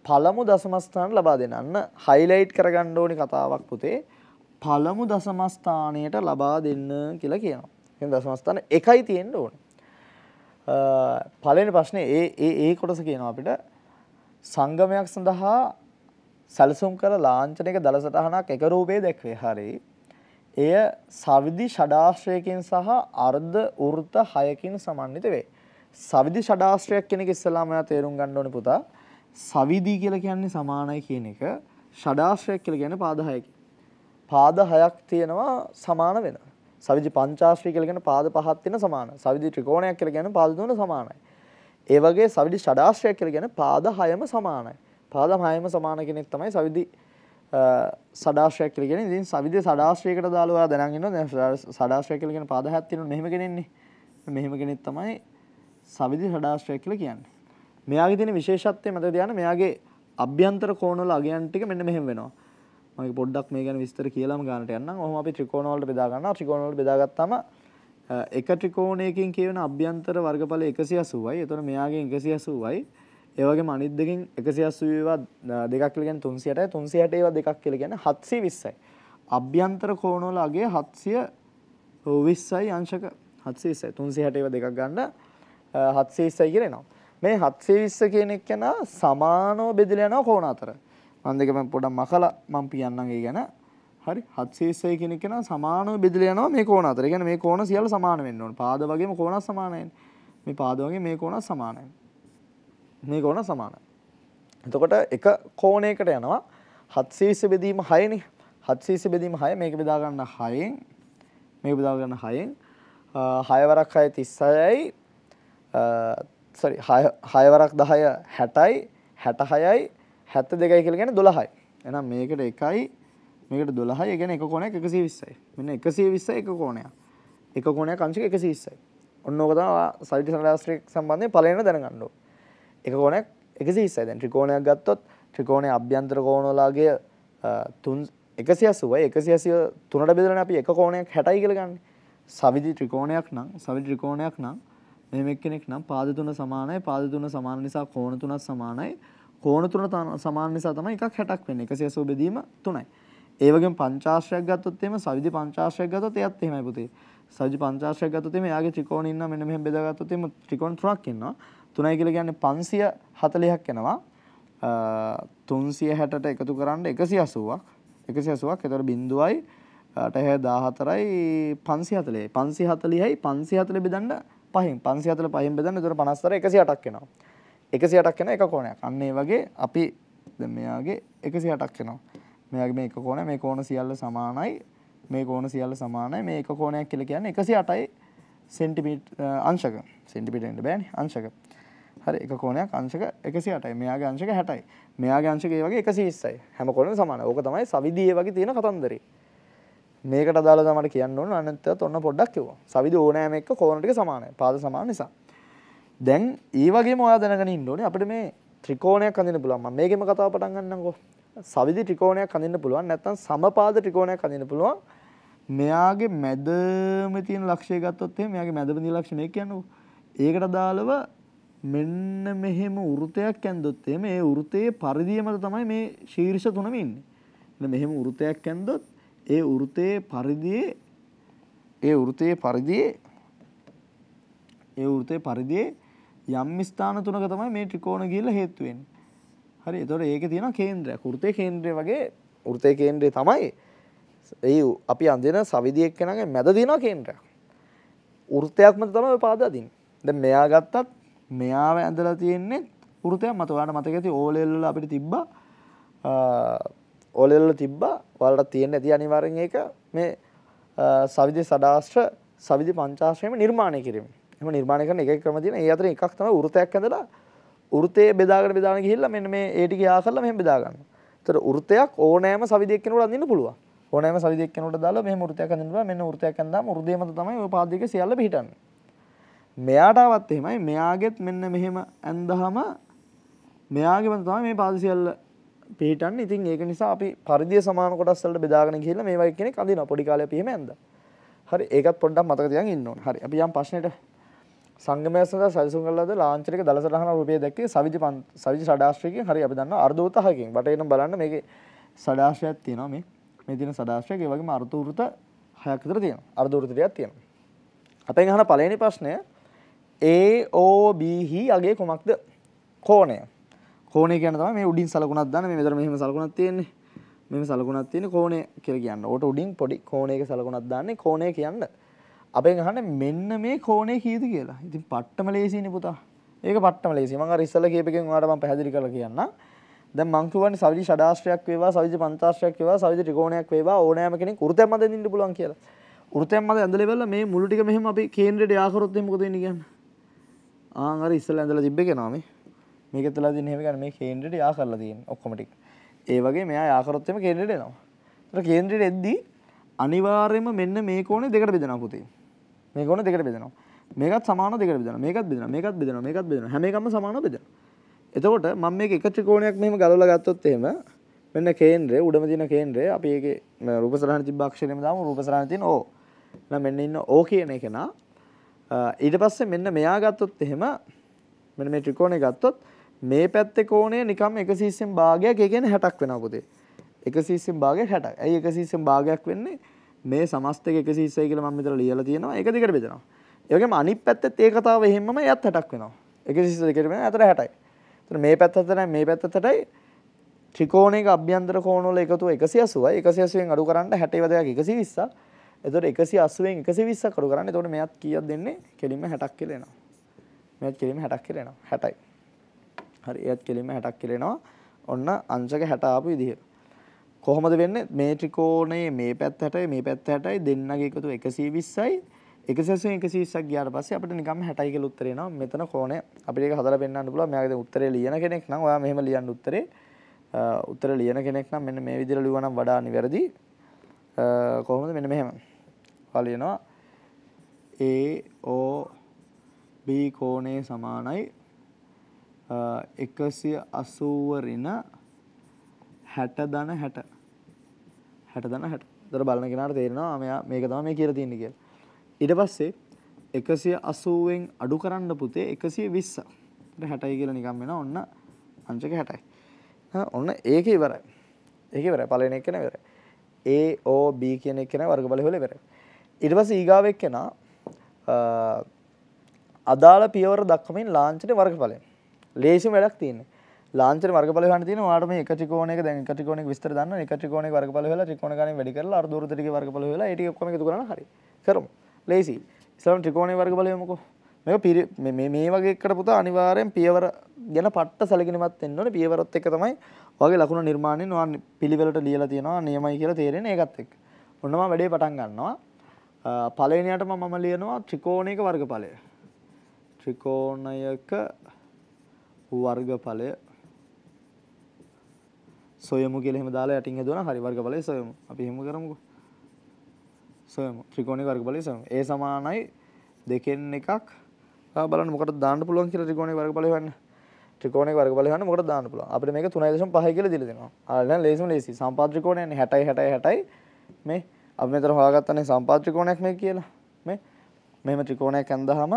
පළමු දසමස්ථාන ලබා දෙන. අන්න highlight කරගන්න ඕනි කතාවක් පුතේ. පළමු දසමස්ථානයට ලබා දෙන්න කියලා කියනවා. එහෙනම් දසමස්ථාන එකයි තියෙන්න ඕනේ. පළවෙනි ප්‍රශ්නේ ඒ ඒ ඒ කොටස කියනවා අපිට සංගමයක් සඳහා සැලසුම් කර ලාංඡනයක දල සටහනක් එක රූපයේ දැක්වේ. හරි. එය සවිදි ෂඩාශ්‍රයකින් සහ අර්ධ වෘත 6කින් සමන්විත වේ. සවිදි ෂඩාශ්‍රයක් කියන එක ඉස්සලාම ඔයා තේරුම් ගන්න ඕනේ පුතා. සවිදී කියලා කියන්නේ සමානයි කියන එක ෂඩාශ්‍රයක් කියලා කියන්නේ පාද හයක. පාද හයක් තියෙනවා සමාන වෙනවා. සවිදි පංචාශ්‍රය කියලා කියන්නේ පාද පහක් තියෙන සමාන. සවිදි ත්‍රිකෝණයක් කියලා කියන්නේ පාද තුන සමානයි. ඒ වගේ සවිදි ෂඩාශ්‍රයක් කියලා කියන්නේ පාද හයම සමානයි. පාද හයම සමාන කෙනෙක් තමයි සවිදි සඩාශ්‍රයක් කියලා කියන්නේ. ඉතින් සවිදි සඩාශ්‍රයකට දාලා ඔයා දැනන් ඉන්නවා. දැන් සඩාශ්‍රය කියලා කියන්නේ පාද හයක් තියෙන මෙහෙම කෙනෙන්නේ. මෙහෙම කෙනෙක් තමයි සවිදි සඩාශ්‍රය කියලා කියන්නේ. මෙයාගේ තියෙන විශේෂත්වය මත තියාගන්න මෙයාගේ අභ්‍යන්තර කෝණවල අගයන් ටික මෙන්න මෙහෙම වෙනවා. මම පොඩ්ඩක් මේ ගැන විස්තර කියලාම ගන්නට යන්නම්. ඔහොම අපි ත්‍රිකෝණ වලට බෙදා ගන්නවා. ත්‍රිකෝණ වලට බෙදාගත්තාම එක ත්‍රිකෝණයකින් කියවෙන අභ්‍යන්තර වර්ගඵල 180යි. එතකොට මෙයාගෙන් 180යි. ඒ වගේම අනිත් දෙකෙන් 180 ඒවා දෙකක් කියලා කියන්නේ 360යි. 360 ඒවා දෙකක් කියලා කියන්නේ 720යි. අභ්‍යන්තර කෝණවල අගය 720යි අංශක 720යි. 360 ඒවා දෙකක් ගන්න 720යි කියලා එනවා. මේ 720 කියන එක කෙනා සමානව බෙදලා යනවා කෝණ අතර. මම දෙක මම පොඩක් මකලා මම කියන්නම් ඒ ගැන. හරි 720 කියන එක කෙනා සමානව බෙදලා යනවා මේ කෝණ අතර. ඒ කියන්නේ මේ කෝණ සියල්ල සමාන වෙන්න ඕන. පාද වගේම කෝණත් සමානයි. මේ පාද වගේ මේ කෝණත් සමානයි. මේ කෝණ සමානයි. එතකොට එක කෝණයකට යනවා 720 බෙදීම 6නේ. 720 බෙදීම 6 මේක බෙදා ගන්න 6ෙන් මේක බෙදා ගන්න 6ෙන් 6 වරක් 6 36යි සරි හයවරක් දහය හැටයි හැටහයයි හැත්ත දෙකයි කියල ගැන දොළහයි එනම් මේකට එකයි මේකට දොළහයි ගැන එක කොන එකසි විස්සයි මෙන්න එකසේ විස්ස එක කෝනය එක කොනය කංශික එකසි විස්සයි ඔන්නෝකතා සල්ටි සලාස්ත්‍රික සම්බන්ධය පලන දැනගන්නඩු එක කොනක් එකසි විස්සයි දැන් ට්‍රිකෝණයක් ගත්තොත් ට්‍රිකෝණය අභ්‍යන්ත්‍ර කෝනෝලාගේ තුන් එකසිය සුවයි එකසිය තුනට බෙදරන අපි එක කෝනයක් හැටයි කලගන්න සවිදි ත්‍රිකෝණයක් නම් සවි ත්‍රිකෝණයක් නම් මෙහෙම එක්කෙනෙක් නම් පාද තුන සමානයි පාද තුන සමාන නිසා කෝණ තුනක් සමානයි කෝණ තුන සමාන නිසා තමයි එකක් 60ක් වෙන්නේ 180 බෙදීම 3යි ඒ වගේම පංචාශ්‍රයක් ගත්තොත් එහෙම සවිදි පංචාශ්‍රයක් ගත්තොත් එයත් එහෙමයි පුතේ සවිදි පංචාශ්‍රයක් ගත්තොත් එහෙම එයාගේ ත්‍රිකෝණ ඉන්න මෙන්න මෙහෙම බෙදාගත්තොත් එහෙම ත්‍රිකෝණ තුනක් ඉන්නවා 3යි කියලා කියන්නේ 540ක් එනවා 360ට එකතු කරන්න 180ක් 180ක් එතකොට බිඳුවයි 8 14යි 540යි 540යි 540 බෙදන්න පහින් පන්සි අතල පහින් බෙදන්න තුර පනස්තර එකසි අටක් කෙනවා එකසි අටක් කෙන එක කෝනයක් අන්නේ වගේ අපි මෙයාගේ එකසි අටක් කෙනවා මෙයාගේ මේ එක කෝන මේ කෝන සියල්ල සමානයි මේ කෝන සියල්ල සමානයි මේ එක කෝනයක් කියල කියන්න එකසි අටයි සෙන්ටිමිට අංශක සෙන්ටිපිටෙන්ට බෑන අංශක හරි එක කෝනයක් අංශක එකසි අටයි මෙයාගේ අංශක හැටයි මෙයාගේ අංශකේ වගේ එකසි ස්සයි හැම කොන සමාන ඕක තමයි සවිදිය වගේ තියෙන කතන්දරේ මේකට අදාළ තමට කියන්න ඕන අනත්තත් ඔන්න පොඩ්ඩක් කිව්වා. සවිද ඕනෑම එක්ක කෝණ ටික සමානයි. පාද සමාන නිසා. දැන් ඒ වගේම ඔයා දැනගෙන ඉන්න ඕනේ අපිට මේ ත්‍රිකෝණයක් අඳින්න පුළුවන්. මම මේකෙම කතාව පටන් ගන්නම්කෝ. සවිදි ත්‍රිකෝණයක් අඳින්න පුළුවන්. නැත්නම් සමපාද ත්‍රිකෝණයක් අඳින්න පුළුවන්. මෙයාගේ මැදම තියෙන ලක්ෂය ගත්තොත් එහෙම මෙයාගේ මැදම තියෙන ලක්ෂණය කියන්නේ ඒකට අදාළව මෙන්න මෙහෙම වෘතයක් ඇන්දොත් එහෙම ඒ වෘතයේ පරිධියමත තමයි මේ ශීර්ෂ තුනම ඉන්නේ. මෙහෙම වෘතයක් ඇන්දොත් ඒ වෘතයේ පරිදියේ ඒ වෘතයේ පරිදියේ ඒ වෘතයේ පරිදියේ යම් ස්ථාන තුනක තමයි මේ ත්‍රිකෝණ ගිහිල්ලා හේතු වෙන්නේ. හරි. එතකොට ඒකේ තියෙනවා කේන්ද්‍රයක්. වෘතයේ කේන්ද්‍රය වගේ වෘතයේ කේන්ද්‍රය තමයි ඒ අපි අඳින සවිදි එක්කෙනාගේ මැද තියෙනවා කේන්ද්‍රයක්. වෘතයක් මත තමයි ඔය පාද අදින්නේ. දැන් මෙයා ගත්තත් මෙයාව ඇඳලා තියෙන්නේ වෘතයක් මත. ඔයාලට මතක ඇති ඕලෙල් වල අපිට තිබ්බා ඕලෙල්ල තිබ්බා වලට තියෙන ඇති අනිවාරෙන් ඒක මේ සවිධ සඩාස්ත්‍ර සවිධ පංචාශ්‍රයම නිර්මාණය කිරීම එම නිර්මාණය කරන එක ක්‍රම තියෙන ඒ අතර එකක් තමයි වෘතයක් ඇඳලා වෘතයේ බෙදාගෙන බෙදාගෙන ගිහිල්ලා මෙන්න මේ ඒ ටික යා කරලා මෙහෙම බෙදා ගන්නවා. ඒතර වෘතයක් ඕනෑම සවිධයක් කෙනෙකුට අඳින්න පුළුවන්. ඕනෑම සවිධයක් කෙනෙකුට දාලා මෙහෙම වෘතයක් අඳින්න පුළුවන්. මෙන්න වෘතයක් අඳාම වෘදේ මත තමයි ওই පාද දෙක සියල්ල පිහිටන්නේ. මෙයාට ආවත් එහෙමයි. මෙයාගෙත් මෙන්න මෙහෙම ඇඳහම මෙයාගේ මත තමයි මේ පාද සියල්ල පිහිටන්න ඉතින් ඒක නිසා අපි පරිදිය සමාන කොටස්වලට බෙදාගෙන ගිහිල්ලා මේ වගේ කෙනෙක් අඳිනවා පොඩි කාලේ අපි එහෙම ඇඳා. හරි ඒකත් පොඩ්ඩක් මතක තියාගෙන ඉන්න ඕනේ. හරි අපි යම් ප්‍රශ්නෙට සංගමය සඳහා සැලසුම් කළ ලද ලාංඡනික දල සටහන රුපියල් දැක්කේ සවිජි සවිජි සඩාශ්‍රයකින් හරි අපි දන්නවා අර්ධ 35කින්. බටේනම් බලන්න මේකේ සඩාශ්‍රයක් තියෙනවා මේ. මේ තියෙන සඩාශ්‍රයක ඒ වගේම අර්ධ වෘත 6ක් විතර තියෙනවා. අර්ධ වෘත ටිකක් තියෙනවා. අපෙන් අහන පළවෙනි ප්‍රශ්නය AOB හි අගේ කුමක්ද කෝණය? කෝනේ කියන තමයි මේ උඩින් සලකුණක් දාන්න මේ මෙතන මෙහෙම සලකුණක් තියෙන්නේ මෙහෙම සලකුණක් තියෙන්නේ කෝණය කියලා කියන්න. ඕට උඩින් පොඩි කෝණයක සලකුණක් දාන්නේ කෝණය කියන්න. අපෙන් අහන්නේ මෙන්න මේ කෝණය කීයද කියලා. ඉතින් පට්ටම ලේසියිනේ පුතා. ඒක පට්ටම ලේසියි. මම අර ඉස්සෙල්ලා කියපේකෙන් ඔයාලට මම පැහැදිලි කරලා කියන්නම්. දැන් මං කියවන්නේ සවිජි ෂඩාස්ත්‍රයක් වේවා, සවිජි පංචාස්ත්‍රයක් වේවා, සවිජි ත්‍රිකෝණයක් වේවා ඕනෑම කෙනෙක් උරුතෙන් මත ඇඳින්න පුළුවන් කියලා. උරුතෙන් මත ඇඳලා ඉවරලා මේ මුළු ටික මෙහෙම අපි කේන්ද්‍රයට යා කරොත් එහෙන මොකද වෙන්නේ කියන්නේ? ආන් අර ඉස්සෙල්ලා ඇඳලා තිබ්බේ කෙනා මේ. මේක තුලා දින එහෙම ගන්න මේ කේන්ද්‍රයට යා කරලා තියෙන්නේ ඔක්කොම ටික. ඒ වගේ මෙයා යා කරොත් එම කේන්ද්‍රයට එනවා. ඒතර කේන්ද්‍රයට එද්දී අනිවාර්යයෙන්ම මෙන්න මේ කෝණේ දෙකට බෙදෙනවා පුතේ. මේ කෝණේ දෙකට බෙදෙනවා. මේකත් සමානව දෙකට බෙදෙනවා. මේකත් බෙදෙනවා. මේකත් බෙදෙනවා. මේකත් බෙදෙනවා. හැම එකක්ම සමානව බෙදෙනවා. එතකොට මම මේක එක ත්‍රිකෝණයක් මෙහෙම ගලවලා ගත්තොත් එහෙම මෙන්න කේන්ද්‍රය උඩම තියෙන කේන්ද්‍රය අපි ඒකේ රූපසරහන තිබ්බ අක්ෂරෙම දාමු රූපසරහන තියෙන ඕ. එහෙනම් මෙන්න ඉන්න ඕ කියන එක නා ඊට පස්සේ මෙන්න මෙයා ගත්තොත් එහෙම මෙන්න මේ ත්‍රිකෝණය ගත්තොත් මේ පැත්තේ කෝණය නිකම් 120න් භාගයක් ඒ කියන්නේ 60ක් වෙනවා පුතේ. 120න් භාගයක් 60ක්. ඇයි 120න් භාගයක් වෙන්නේ? මේ සමස්තක 120යි කියලා මම මෙතන ලියලා තියෙනවා. ඒක දෙකට බෙදනවා. ඒ වගේම අනිත් පැත්තෙත් ඒ කතාව එහෙම්මම එයත් 60ක් වෙනවා. 120 දෙකට බෙදනවා. අතර 60යි. එතන මේ පැත්තත් 60යි මේ පැත්තත් 60යි. ත්‍රිකෝණයක අභ්‍යන්තර කෝණ වල එකතුව 180යි. 180ෙන් අඩු කරන්න 60 වදයක් 120ක්. එතකොට 180ෙන් 120ක් අඩු කරන්න. එතකොට මෙයත් කීයක් දෙන්නේ? කෙලින්ම 60ක් කියලා එනවා. මෙයත් කෙලින්ම 60ක් කියලා එනවා. 60යි. හරි ඒත් කෙලින්ම 60ක් කෙලෙනවා. ඔන්න අංශක 60 ආපු විදිහ. කොහොමද වෙන්නේ? මේ ත්‍රිකෝණයේ මේ පැත්ත 60යි මේ පැත්ත 60යි දෙන්නගේ එකතු 120යි. 120ෙන් 120ක් ගියාට පස්සේ අපිට නිකම්ම 60යි කියලා උත්තරේ එනවා. මෙතන කෝණය අපිට ඒක හදලා පෙන්නන්න පුළුවන්. මෙයාගේ දැන් උත්තරේ ලියන කෙනෙක් නම් ඔයා මෙහෙම ලියන්න උත්තරේ. උත්තරේ ලියන කෙනෙක් නම් මෙන්න මේ විදිහට ලියුවා නම් වඩා නිවැරදි. කොහොමද මෙන්න මෙහෙම. ඔයා ලියනවා A O B කෝණය සමානයි එකසිය අසූුවරින හැට දන හැට හැට දන හැට දර බලන කෙනට තේරෙනවා මෙයා මේක තම මේ කියර තියන්න කිය ඉට පස්සේ එකසිය අසුවෙන් අඩු කරන්න පුතේ එකසිය විස්ස හැටයි කියල නිකම් වෙන ඔන්න අංචක හැටයි ඔන්න ඒක ඉවරයි ඒක වර පලන එක්කෙන වෙර ඒ ඕ බ කියන එක්කෙන වර්ග බල හොල වෙර ඉටවස ඊගාවක් කෙනා අදාළ පියවර දක්කමින් ලාංචට වර්ග පලෙන් ලේසි වැඩක් තියෙන ලාංචර වර්ගඵල ගන්න තියෙන ඔයාලට මේ එක ත්‍රිකෝණයක දැන් එක ත්‍රිකෝණයක විස්තර දන්න එක ත්‍රිකෝණයක වර්ගඵල වෙලා ත්‍රිකෝණ ගණන් වැඩි කරලා අර දුර ත්‍රිකේ වර්ගඵල වෙලා ඒ ටික ඔක්කොම එකතු කරලා හරි කරමු ලේසි ඉස්ලාම් ත්‍රිකෝණයේ වර්ගඵල යමුකෝ මේක මේ මේ වගේ එකට පුතා අනිවාර්යෙන් පියවර ගැන පට්ට සැලකිලිමත් වෙන්න ඕනේ පියවරත් එක්ක තමයි ඔයගේ ලකුණු නිර්මාණය නොවන් පිළිවෙලට ලියලා තියෙනවා නියමයි කියලා තේරෙන ඒකත් එක්ක ඔන්න මම වැඩේ පටන් ගන්නවා පලේනයටම මම ලියනවා ත්‍රිකෝණයක වර්ගඵලය ත්‍රිකෝණයක වර්ගඵලය සොයමු කියලා එහෙම දාලා යටින් හදුවනම් හරි වර්ගඵලය සොයමු. අපි එහෙම කරමුකෝ. සොයමු. ත්‍රිකෝණේ වර්ගඵලය සොයමු. ඒ සමානයි දෙකෙන් එකක් බලන්න මොකටද දාන්න පුළුවන් කියලා ත්‍රිකෝණේ වර්ගඵලය හොයන්න. ත්‍රිකෝණේ වර්ගඵලය හොයන්න මොකටද දාන්න පුළුවන්. අපිට මේක 3.5 කියලා දීලා දෙනවා. ආයෙත් ලේසිම ලේසි. සම්පාද ත්‍රිකෝණයනේ 60 60 60 මේ අපි මෙතන හොයාගත්තනේ සම්පාද ත්‍රිකෝණයක් මේ කියලා. මේ මෙහෙම ත්‍රිකෝණයක් ඇඳදාම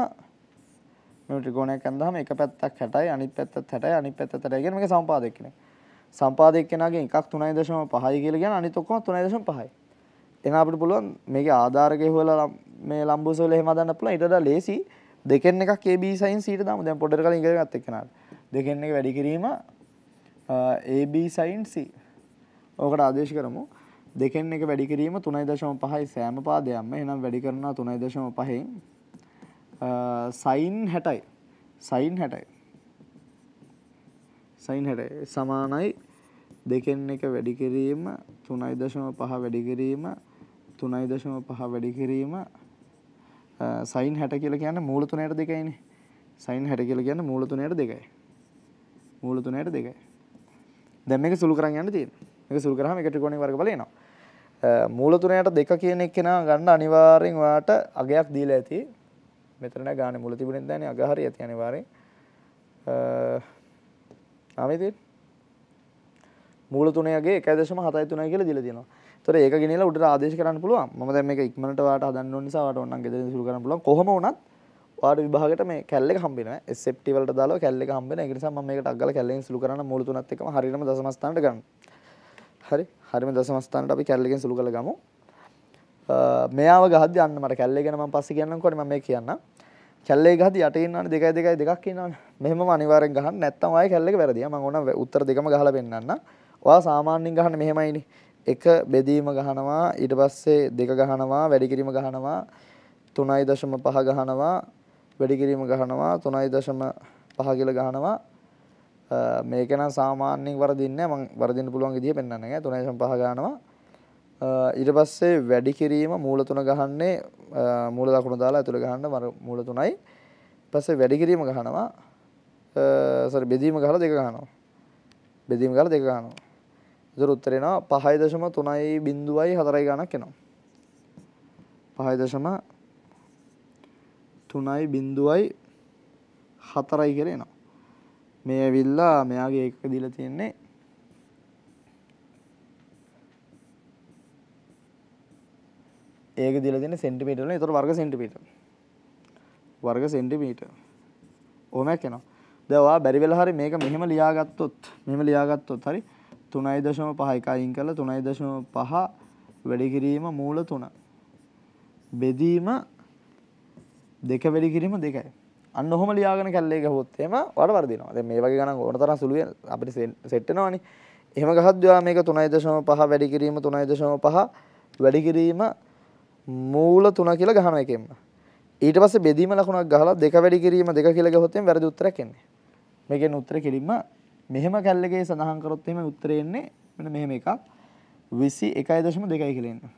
මේ ත්‍රිකෝණයක් ඇඳහම එක පැත්තක් 60යි අනිත් පැත්තත් 60යි අනිත් පැත්තත් 60යි කියන මේක සම්පාදක කෙනෙක්. සම්පාදක කෙනාගෙන් එකක් 3.5යි කියලා කියන අනිත් ඔක්කොම 3.5යි. එහෙනම් අපිට පුළුවන් මේකේ ආධාරකය හොයලා මේ ලම්බෝසෝල එහෙම හදන්න පුළුවන් ඊට වඩා ලේසි දෙකෙන් එකක් AB sin C ට දාමු. දැන් පොඩ්ඩක් කලින් ඉගෙන ගත්ත එක්කනට. දෙකෙන් එක වැඩි කිරීම AB sin C. ඕකට ආදේශ කරමු. දෙකෙන් එක වැඩි කිරීම 3.5යි සෑම පාදයක්ම. එහෙනම් වැඩි කරනවා 3.5න් සයින් 60යි සයින් 60යි සයින් 60යි සමානයි දෙකෙන් එක වැඩි කිරීම 3.5 වැඩි කිරීම 3.5 වැඩි කිරීම සයින් 60 කියලා කියන්නේ මූල 3ට 2යිනේ සයින් 60 කියලා කියන්නේ මූල 3ට 2යි මූල 3ට 2යි දැන් මේක සුළු කරන් යන්න තියෙනවා මේක සුළු කරාම එක ත්‍රිකෝණික වර්ගඵල එනවා මූල 3ට 2 කියන එක ගන්න අනිවාර්යෙන් ඔයාට අගයක් දීලා ඇති මෙතරන ගාන මුල තිබුණෙන් දැන අගහරි ඇති අනිවාරය නමති මුල තුනගේ එකදශම හතයි තුන කියල දිල දෙනවා තොර ඒක ගෙනල උට ආදේශ කරන්න පුළුව ම දැම එක ඉක්මට වාට අදන්න නිසාට ඔන්න ගෙද සුර කරන පුල කොහොම වනත් වාට විභාගට මේ කැල්ලෙ හම්බෙන එස්ප්ටිවලට දාල කැල්ලෙ හම්බෙන එකනිසාම මේක අගල කැල්ලෙන් සුළු කරන මුලතුනත් එක හරිම දසමස්ථානට ගන්න හරි හරිම දසමස්ථානට අපි කැල්ලෙන් සුළු කළ ගමු මෙයාව ගහද්දි අන්න මට කැල්ලේ ගැන මම පස්සේ කියන්නම්කොට මම මේ කියන්න. කැල්ලේ ගහද්දි යට ඉන්නවනේ දෙකයි දෙකයි දෙකක් ඉන්නවනේ. මෙහෙමම අනිවාර්යෙන් ගහන්න නැත්තම් ආයේ කැල්ලේක වැරදියා. මම ඕන උත්තර දෙකම ගහලා පෙන්නන්න. ඔයා සාමාන්‍යයෙන් ගහන්නේ මෙහෙමයිනේ. එක බෙදීම ගහනවා ඊට පස්සේ දෙක ගහනවා වැඩි කිරීම ගහනවා 3.5 ගහනවා වැඩි කිරීම ගහනවා 3.5 කියලා ගහනවා මේක නම් සාමාන්‍යයෙන් වරදින්නේ නැහැ මම වරදින්න පුළුවන් විදිය පෙන්වන්න නෑ 3.5 ගහනවා ඊට පස්සේ වැඩි කිරීම මූල තුන ගහන්නේ මූල දකුණ දාලා ඇතුළ ගහන්න මර මූල තුනයි. පස්සේ වැඩි කිරීම ගහනවා. සරි බෙදීම ගහලා දෙක ගහනවා. බෙදීම ගහලා දෙක ගහනවා. ඒතර උත්තර එනවා 5.3.04 ගණක් එනවා. 5.3.04 කියලා එනවා. මේ ඇවිල්ලා මෙයාගේ එක දීලා තියෙන්නේ 0.5 ඒක දීලා දෙන්නේ සෙන්ටිමීටර වලින්. ඒතකොට වර්ග සෙන්ටිමීටර. වර්ග සෙන්ටිමීටර. ඕමයක් එනවා. දැන් ඔයා බැරි වෙලා හරි මේක මෙහෙම ලියාගත්තොත් මෙහෙම ලියාගත්තොත් හරි 3.5 එක අයින් කරලා 3.5 වැඩි කිරීම මූල 3. බෙදීම දෙක වැඩි කිරීම දෙකයි. අන්න ඔහොම ලියාගෙන කැල්ලේ ගහුවොත් එහෙම වඩ වර්ධිනවා. දැන් මේ වගේ ගණන් ඕන තරම් සුළු අපිට සෙට් වෙනවනේ. එහෙම ගහද්දී ඔයා මේක 3.5 වැඩි කිරීම 3.5 වැඩි කිරීම මූල 3 කියලා ගහන එකෙන්ම. ඊට පස්සේ බෙදීම ලකුණක් ගහලා දෙක වැඩි කිරීම දෙක කියලා ගහුවොත් එම් වැරදි උත්තරයක් එන්නේ. මේකෙන් උත්තරේ කෙලින්ම මෙහෙම කැල්ලකේ සඳහන් කරොත් එහෙම උත්තරේ එන්නේ මෙන්න මෙහෙම එකක් 21.2 කියලා එන්නේ.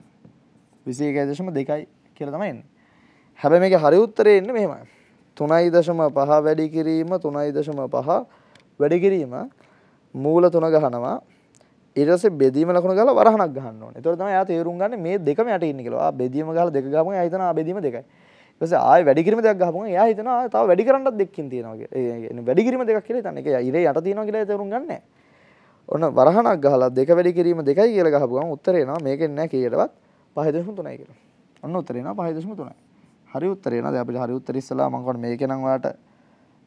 21.2 කියලා තමයි එන්නේ. හැබැයි මේකේ හරි උත්තරේ එන්නේ මෙහෙමයි. 3.5 වැඩි කිරීම 3.5 වැඩි කිරීම මූල 3 ගහනවා ඊටසේ බෙදීම ලකුණ ගාලා වරහනක් ගහන්න ඕනේ. ඒතකොට තමයි එයා තේරුම් ගන්න මේ දෙකම යට ඉන්නේ කියලා. ආ බෙදීම ගහලා දෙක ගහපම එයා හිතනවා ආ බෙදීම දෙකයි. ඊට පස්සේ ආයෙ වැඩි කිරීම දෙකක් ගහපම එයා හිතනවා ආ තව වැඩි කරන්නත් දෙකකින් තියෙනවා කියලා. ඒ වැඩි කිරීම දෙකක් කියලා හිතන්නේ. ඒක ඉරේ යට තියෙනවා කියලා තේරුම් ගන්න නැහැ. ඔන්න වරහනක් ගහලා දෙක වැඩි කිරීම දෙකයි කියලා ගහපුවම උත්තරේ එනවා මේකෙන් නැහැ කීයටවත් 5.3යි කියලා. ඔන්න උත්තරේ එනවා 5.3යි. හරි උත්තරේ නේද අපිට හරි උත්තර ඉස්සලා මම කවන්න මේක නම් ඔයාලට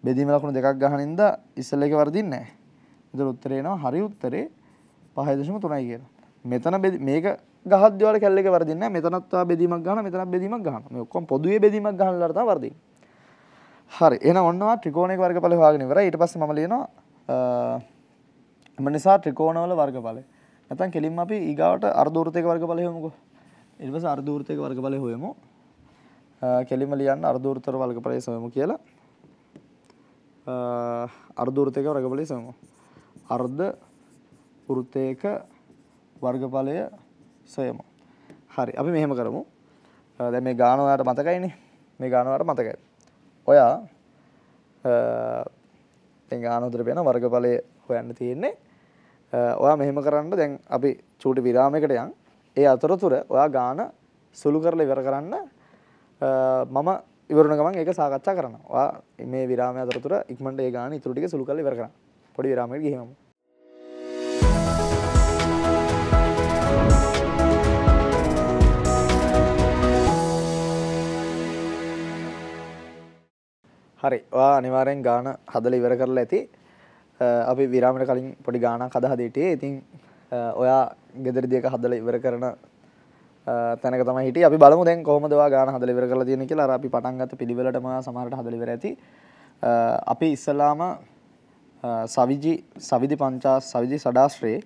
බෙදීම ලකුණු දෙකක් ගහනින්ද ඉස්සල එක වරදින්නේ නැහැ. ඒතර උත්තරේ එනවා හරි උත්තරේ 5.3. පහදශම තුනයි කියලා. මෙතන මේක ගහදවල කැල්ලෙ වරදින්න මෙතනත්වා බෙදීමක් ගහන මෙතන බෙදීමක් ගහන කොම් පොදුවේ බෙදීමක් ගහලරතා වරදි. හරි එන ඔන්නවා ත්‍රිකෝණය වර්ග පල වාගෙනවර ඊට පස්ස ම ලියනවා එම නිසා ත්‍රිකෝණවල වර්ග පල ඇතන් කෙලින් අපි ඒගාවට අර්ධූර්තයක වර්ග පල හෙමුකු ඉල්වස අර්ධූර්තයක වර්ග පල හොයමු කෙලිම ලියන්න අර්ධූර්තර වර්ග පලය සොයමු කියලා අර්ධූර්තයක වර්ග පලේ සමු අර්ධ වෘත්තයක වර්ගඵලය සොයමු. හරි. අපි මෙහෙම කරමු. දැන් මේ ගාන ඔයාලට මතකයිනේ. මේ ගාන ඔයාලට මතකයි. ඔයා දැන් ගාන උතර වෙන වර්ගඵලය හොයන්න තියෙන්නේ. ඔයා මෙහෙම කරන්න දැන් අපි චූටි විරාමයකට යන්. ඒ අතරතුර ඔයා ගාන සුළු කරලා ඉවර කරන්න මම ඉවරන ගමන් ඒක සාකච්ඡා කරනවා. ඔයා මේ විරාමය අතරතුර ඉක්මනට ඒ ගාන ඉතුරු ටික සුළු කරලා ඉවර කරන්න. පොඩි විරාමයකට ගිහිමු. හරි වා අනිවාරයෙන් ගාන හදල ඉවර කරලා ඇති අපි විරාමට කලින් පොඩි ගානක් හද හදටිය ඉතින් ඔයා ගෙදරදික හදල ඉවර කරන තැනක තම හිට අපි බලමු දැන් කොහොමදවා ගාන හදල ඉවර කරලා තියෙන කියලා අපි පටන්ගත පිළිවෙලටම සමහරට හදල ඉවර ඇති අපි ඉස්සලාම සවිජි සවිදි පංචා සවිජි සඩාස්ත්‍රයේ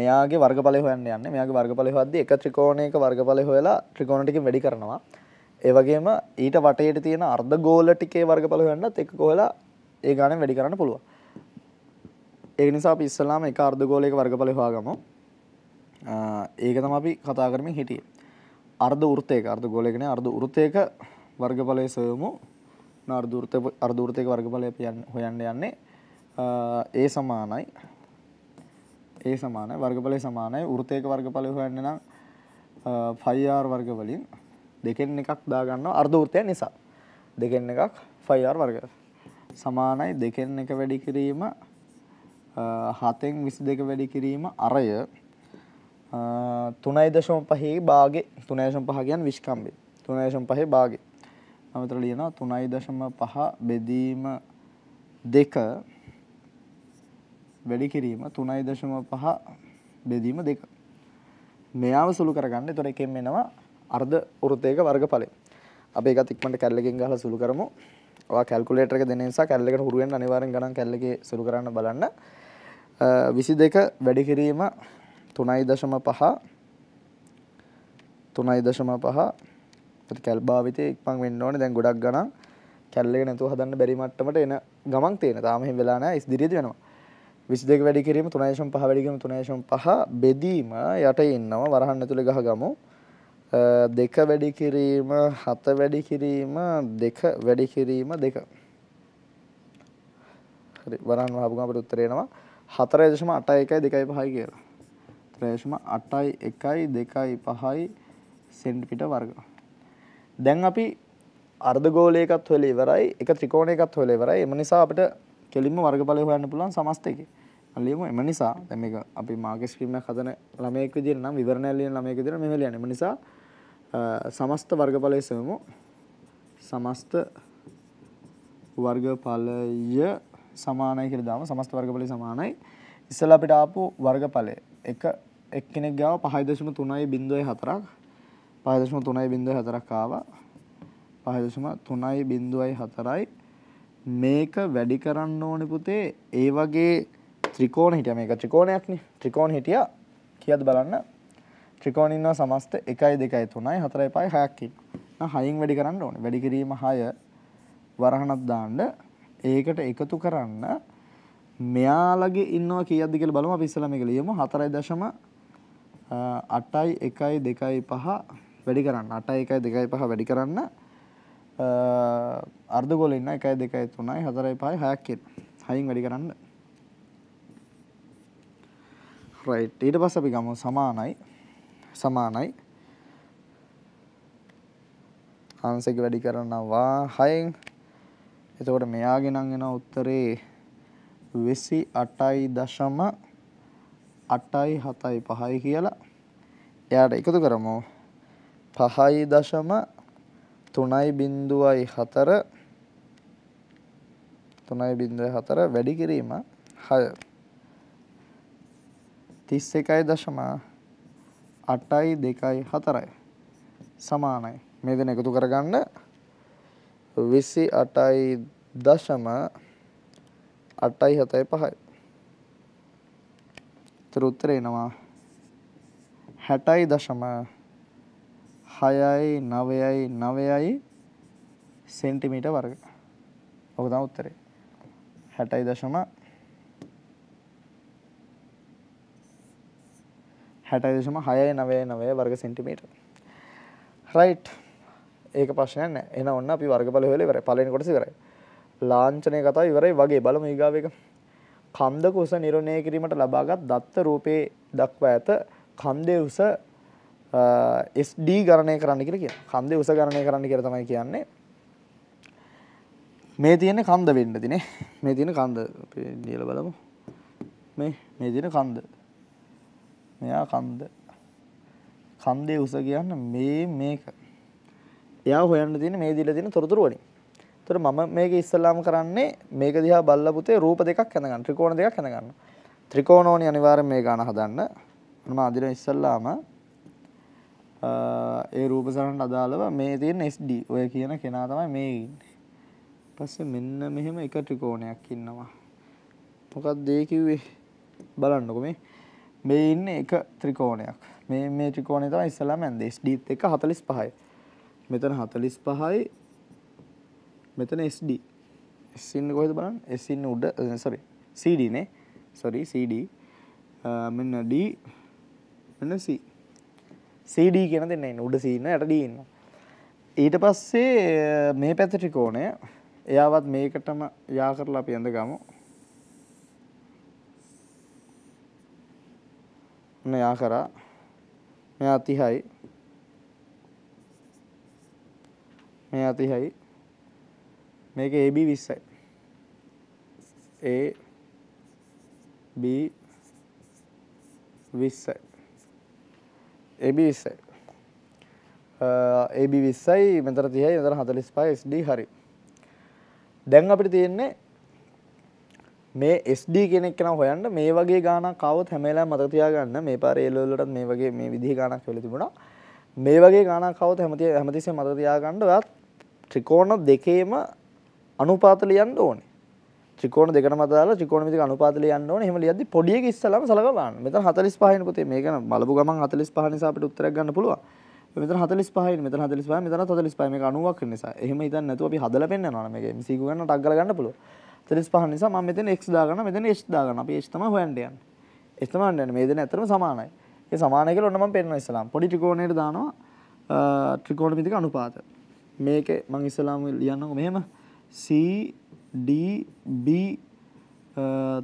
මෙයාගේ වර්ගපල හොයන්න යන්න මෙයාගේ වර්ගපල හොද්ද එක ත්‍රිකෝණයක වර්ගපල හොලා ත්‍රිකෝණටික වැඩි කරනවා ඒවගේම ඊට වටේට තියෙන අර්ධ ගෝල ටිකේ වර්ගඵල හොයන්නත් එක කොහලා ඒ ගණන් වැඩි කරන්න පුළුවන්. ඒ නිසා අපි ඉස්සලාම එක අර්ධ ගෝලයක වර්ගඵල හොයාගමු. ඒක තමයි අපි කතා කරමින් හිටියේ. අර්ධ වෘත්තයක අර්ධ ගෝලයක නේ අර්ධ වෘත්තයක වර්ගඵලය සොයමු. අර්ධ වෘත්ත අර්ධ වෘත්තයක වර්ගඵලය අපි හොයන්න යන්නේ ඒ සමානයි ඒ සමානයි වර්ගඵලය සමානයි වෘත්තයක වර්ගඵලය හොයන්න නම් 5r වර්ග වලින් දෙකෙන් එකක් දාගන්නවා අර්ධවෘතය නිසා. දෙකෙන් එකක් ෆයිර් වර්ග. සමානයි දෙකෙන් එක වැඩි කිරීම හතෙන් විසි දෙක වැඩි කිරීම අරය තුනයි දශම පහේ බාගේ තුනේශම් පහගයන් විශ්කම්බේ තුනේශම් පහේ බාගේ නමතර ලියනවා තුනයි දශම පහ බෙදීම දෙක වැඩි කිරීම තුනයි දශම පහ බෙදීම දෙක මෙයාව සුළු කරගන්න තොර එකෙන් එනවා අර්ධ වෘතයක වර්ගඵලය. අපි ඒකත් ඉක්මනට කැල්ලකින් ගහලා සුළු කරමු. ඔයා කැල්කියුලේටර් එක දෙන නිසා කැල්ලකට හුරු වෙන්න අනිවාර්යෙන් ගණන් කැල්ලකේ සුළු කරන්න බලන්න. 22 වැඩි කිරීම 3.5 3.5 ප්‍රති කැල් භාවිතය ඉක්මන් වෙන්න ඕනේ දැන් ගොඩක් ගණන් කැල්ලක නැතුව හදන්න බැරි මට්ටමට එන ගමන් තියෙන. තාම එහෙම වෙලා නැහැ. ඉස්දිරියද වෙනවා. 22 වැඩි කිරීම 3.5 වැඩි කිරීම 3.5 බෙදීම යට ඉන්නවා. වරහන් ඇතුලේ ගහගමු. 3.5 දෙක වැඩි කිරීම හත වැඩි කිරීම දෙක වැඩි කිරීම දෙක හරි වරන් වහපු අපිට උත්තරේ එනවා 4.81 2.5 කියලා 3.81 2.5 සෙන්ටිමීටර වර්ග දැන් අපි අර්ධ ගෝලයකත් හොයලා ඉවරයි එක ත්‍රිකෝණයකත් හොයලා ඉවරයි එම නිසා අපිට කෙලින්ම වර්ගඵලය හොයන්න පුළුවන් සමස්ත එකේ මම ලියමු එම නිසා දැන් මේක අපි මාකට් ස්ක්‍රීම් එක හදන ළමයෙක් විදිහට නම් විවරණයක් ලියන ළමයෙක් විදිහට මෙහෙම ලියන්නේ එම නිසා සමස්ත වර්ගඵලය සෙවමු සමස්ත වර්ගඵලය සමානයි කියලා දාමු සමස්ත වර්ගඵලය සමානයි ඉස්සලා අපිට ආපු වර්ගඵලය එක එක්කෙනෙක් ගාව 5.3.4ක් 5.3.4ක් ආවා 5.3.4යි මේක වැඩි කරන්න ඕනේ පුතේ ඒ වගේ ත්‍රිකෝණ හිටියා මේක ත්‍රිකෝණයක්නේ ත්‍රිකෝණ හිටියා කියද්ද බලන්න ත්‍රිකෝණින්ව සමස්ත 1 2 3 4 5 6ක් ඉන්නවා. හයින් වැඩි කරන්න ඕනේ. වැඩි කිරීම 6 වරහණක් දාන්න ඒකට එකතු කරන්න මෙයාලගේ ඉන්නවා කීයක්ද කියලා බලමු අපි ඉස්සලා මේක ලියමු 4.8යි 1යි 2යි 5 වැඩි කරන්න 8යි 1යි 2යි 5 වැඩි කරන්න අර්ධගෝලෙ ඉන්න 1යි 2යි 3යි 4යි 5යි 6ක් කියන හයින් වැඩි කරන්න right ඊට පස්සේ අපි ගමු සමානයි 0.5 සමානයි අංශක වැඩි කරනවා 6න් එතකොට මෙයාගේ නම් එන උත්තරේ 28.875යි කියලා එයාට එකතු කරමු 5.3.04 3.4 වැඩි කිරීම 6 31.5 8යි 2යි 4යි සමානයි. මේ දෙන එකතු කරගන්න 28යි දශම 8යි 7යි 5යි. ඒතර උත්තරේ එනවා 60යි දශම 6යි 9යි 9යි සෙන්ටිමීටර වර්ග. ඔක තමයි උත්තරේ. 60.6 හැටදශම හයයි නවය නවය වර්ග සෙන්ටිමීට රයි් ඒක පශනය එන ඔන්න අපි වර්ගපල වෙලවර පලෙන් කොටසි කරයි ලාංචනය කතා ඉවරයි වගේ බලම ඒගාවක කන්ද කුස නිරුණය කිරීමට ලබාගත් දත්ත රූපයේ දක්වා ඇත කන්දය උස ස්ඩ ගණය කරන්න කර කිය කන්දේ උස ගණය කරන්න කර තමයි කියන්නේ මේ තියෙන කන්ද වෙන්න තිනේ මේ තියෙන කන්ද දියල බලමු මේ මේ තින කන්ද මෙයා කන්ද කන්දේ උස කියන්න මේ මේක එයා හොයන්න තියෙන මේ දීලා තියෙන තොරතුරු වලින් එතකොට මම මේක ඉස්සලාම කරන්නේ මේක දිහා බල්ලා පුතේ රූප දෙකක් හඳගන්න ත්‍රිකෝණ දෙකක් හඳගන්න ත්‍රිකෝණ ඕනි අනිවාර්යෙන් මේ ගාන හදන්න මම අදින ඉස්සලාම ඒ රූප සරණට අදාළව මේ තියෙන SD ඔය කියන කෙනා තමයි මේ ඉන්නේ පස්සේ මෙන්න මෙහෙම එක ත්‍රිකෝණයක් ඉන්නවා මොකක්ද ඒ කිව්වේ බලන්නකො මේ මේ ඉන්න එක ත්‍රිකෝණයක් මේ මේ ත්‍රිකෝණය තමයි ඉස්සලාම ඇන්ද SD එක 45යි මෙතන 45යි මෙතන SD S ඉන්න කොහෙද බලන්න S ඉන්න උඩ sorry CD නේ sorry CD මෙන්න D මෙන්න C CD කියන දෙන්න ඉන්න උඩ C ඉන්න යට D ඉන්න ඊට පස්සේ මේ පැත්ත ත්‍රිකෝණය එයාවත් මේකටම යා කරලා අපි ඇඳ ගමු මෙයා කරා මෙයා 30යි මෙයා 30යි මේක AB 20යි A B 20යි AB 20යි AB 20යි මෙතන 30යි මෙතන 45 SD හරි දැන් අපිට තියෙන්නේ මේ SD කෙනෙක් කෙන හොයන්න මේ වගේ ගානක් කවත් හැමලා මතතියාගන්න මේ පාර ඒල්ලොලටත් මේ වගේ මේ විදිහ ගානක් වෙල තිබුණා මේ වගේ ගානක් කවත් හැමති හැමතිසේ මතතියාගන්න ඔයත් ත්‍රිකෝණ දෙකේම අනුපාත ලියන්න ඕනේ ත්‍රිකෝණ දෙකට මතලා ත්‍රිකෝණ මිතික අනුපාත ලියන්න ඕනේ එහෙම ලියද්දි පොඩි එක ඉස්සලම සලකලා බලන්න මෙතන 45 නේ පුතේ මේක බලපු ගමන් 45 නිසා අපිට උත්තරයක් ගන්න පුළුවන් මෙතන 45 මෙතන 45 මෙතන 45 මේක 90ක් වෙන නිසා එහෙම හිතන්න නැතුව අපි හදලා පෙන්නනවා මේක MCQ ගන්න ටග් ගාලා ගන්න පුළුවන් 35 නිසා මම මෙතන x දාගන්න මෙතන h දාගන්න. අපි h තමයි හොයන්න යන්නේ. h තමයි හොයන්න යන්නේ. මේ දෙන අතරම සමානයි. ඒ සමානයි කියලා ඔන්න මම පෙන්නන ඉස්සලාම පොඩි ත්‍රිකෝණයකට දානවා ත්‍රිකෝණമിതിක අනුපාත. මේක මම ඉස්සලාම ලියන්නකො මෙහෙම C D B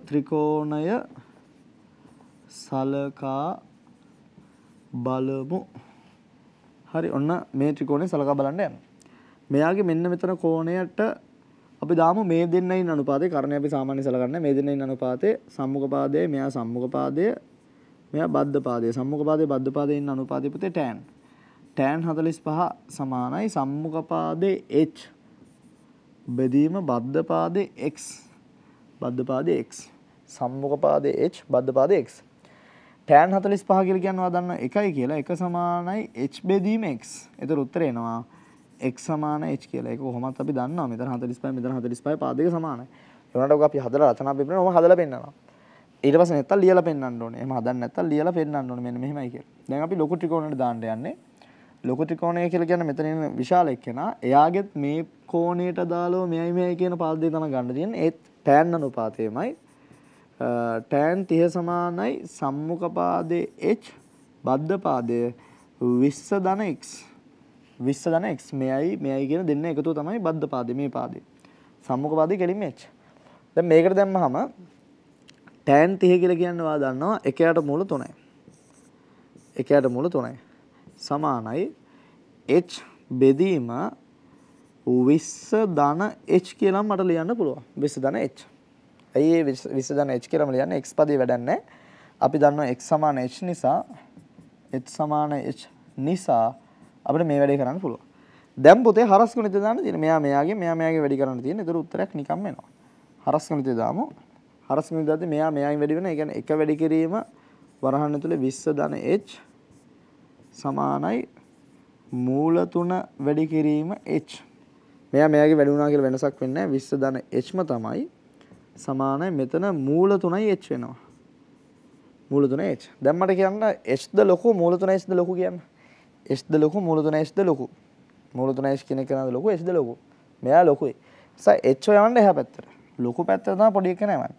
ත්‍රිකෝණය සලකා බලමු. හරි ඔන්න මේ ත්‍රිකෝණය සලකා බලන්න යන්න. මෙයාගේ මෙන්න මෙතන කෝණයට අපි දාම මේ දෙන්නයි අනුපාතේ කරණය අපි සාමාන්‍ය සලකන්නේ මේ දෙන්නයි අනුපාතේ සම්මුඛ පාදයේ මෙයා සම්මුඛ පාදයේ මෙයා බද්ධ පාදයේ සම්මුඛ පාදයේ බද්ධ පාදයේ ඉන්න අනුපාතය පුතේ tan tan 45 සමානයි සම්මුඛ පාදයේ h බෙදීම බද්ධ පාදයේ x බද්ධ පාදයේ x සම්මුඛ පාදයේ h බද්ධ පාදයේ x tan 45 කියලා කියනවා දන්න එකයි කියලා එක සමානයි h බෙදීම x. ඒතර උත්තරේ එනවා 0.5 x සමාන h කියලා. ඒක කොහොමත් අපි දන්නවා. මෙතන 45 මෙතන 45 පාද දෙක සමානයි. ඒ වුණාට ඔක අපි හදලා රචනා පෙන්නනවා. ඔහම හදලා පෙන්නනවා. ඊට පස්සේ නැත්තම් ලියලා පෙන්නන්න ඕනේ. එහෙම හදන්න නැත්තම් ලියලා පෙන්නන්න ඕනේ. මෙන්න මෙහෙමයි කියලා. දැන් අපි ලොකු ත්‍රිකෝණයට දාන්න යන්නේ. ලොකු ත්‍රිකෝණය කියලා කියන්නේ මෙතන ඉන්න විශාල එක්කෙනා එයාගෙත් මේ කෝණයට දාලෝ මෙයයි මෙයයි කියන පාදේ තමයි ගන්න තියෙන්නේ ඒත් tan අනුපාතයමයි tan 30 සමානයි සම්මුඛ පාදයේ h බද්ධ පාදය 20 x විස්ස දන එක් මෙයයි මෙයයි කියෙන දෙන්න එකතු තමයි බද්ධ පාද මේ පාදේ සම්මුඛ පාදය කෙලින් එච් දැ මේකට දැම්ම හම ටෑන් තිහ කියල කියන්නවා දන්නවා එකයට මුල තුනයි එකයට මුල තුනයි සමානයි එච් බෙදීම විස්ස ධන එච් කියලා මට ලියන්න පුළුව විස්ස ධන එච් ඇයි විස්ස ධන එච් කියරම ලියන්න එක් පදී වැඩන්නේ අපි දන්න එක් සමාන එච් නිසා එත් සමාන එච් නිසා අපිට මේ වැඩේ කරන්න පුළුවන්. දැන් පොතේ හරස් ගණිතය දාන්න තියෙන. මෙයා මෙයාගේ මෙයා මෙයාගේ වැඩි කරන්න තියෙන. ඒතර උත්තරයක් නිකම්ම එනවා. හරස් ගණිතය දාමු. හරස් ගණිතය දාද්දී මෙයා මෙයායින් වැඩි වෙන. ඒ කියන්නේ එක වැඩි කිරීම වරහන් ඇතුලේ 20 ධන h සමානයි මූල තුන වැඩි කිරීම h. මෙයා මෙයාගේ වැඩි වුණා කියලා වෙනසක් වෙන්නේ නැහැ. 20 ධන h ම තමයි සමානයි මෙතන මූල 3යි h වෙනවා. මූල 3 h. දැන් මට කියන්න h ද ලොකු මූල 3 h ද ලොකු කියන්නේ. එස්ද ලොකු මුලතුන එස්ද ලොකු මුලතුන ස් කියන කරන ලොකු එස්ද ලොකු මෙයා ලොකුයි ස එච්චෝ යන්න එහ පැත්තර ලොකු පැත්තතා පොඩි කනවන්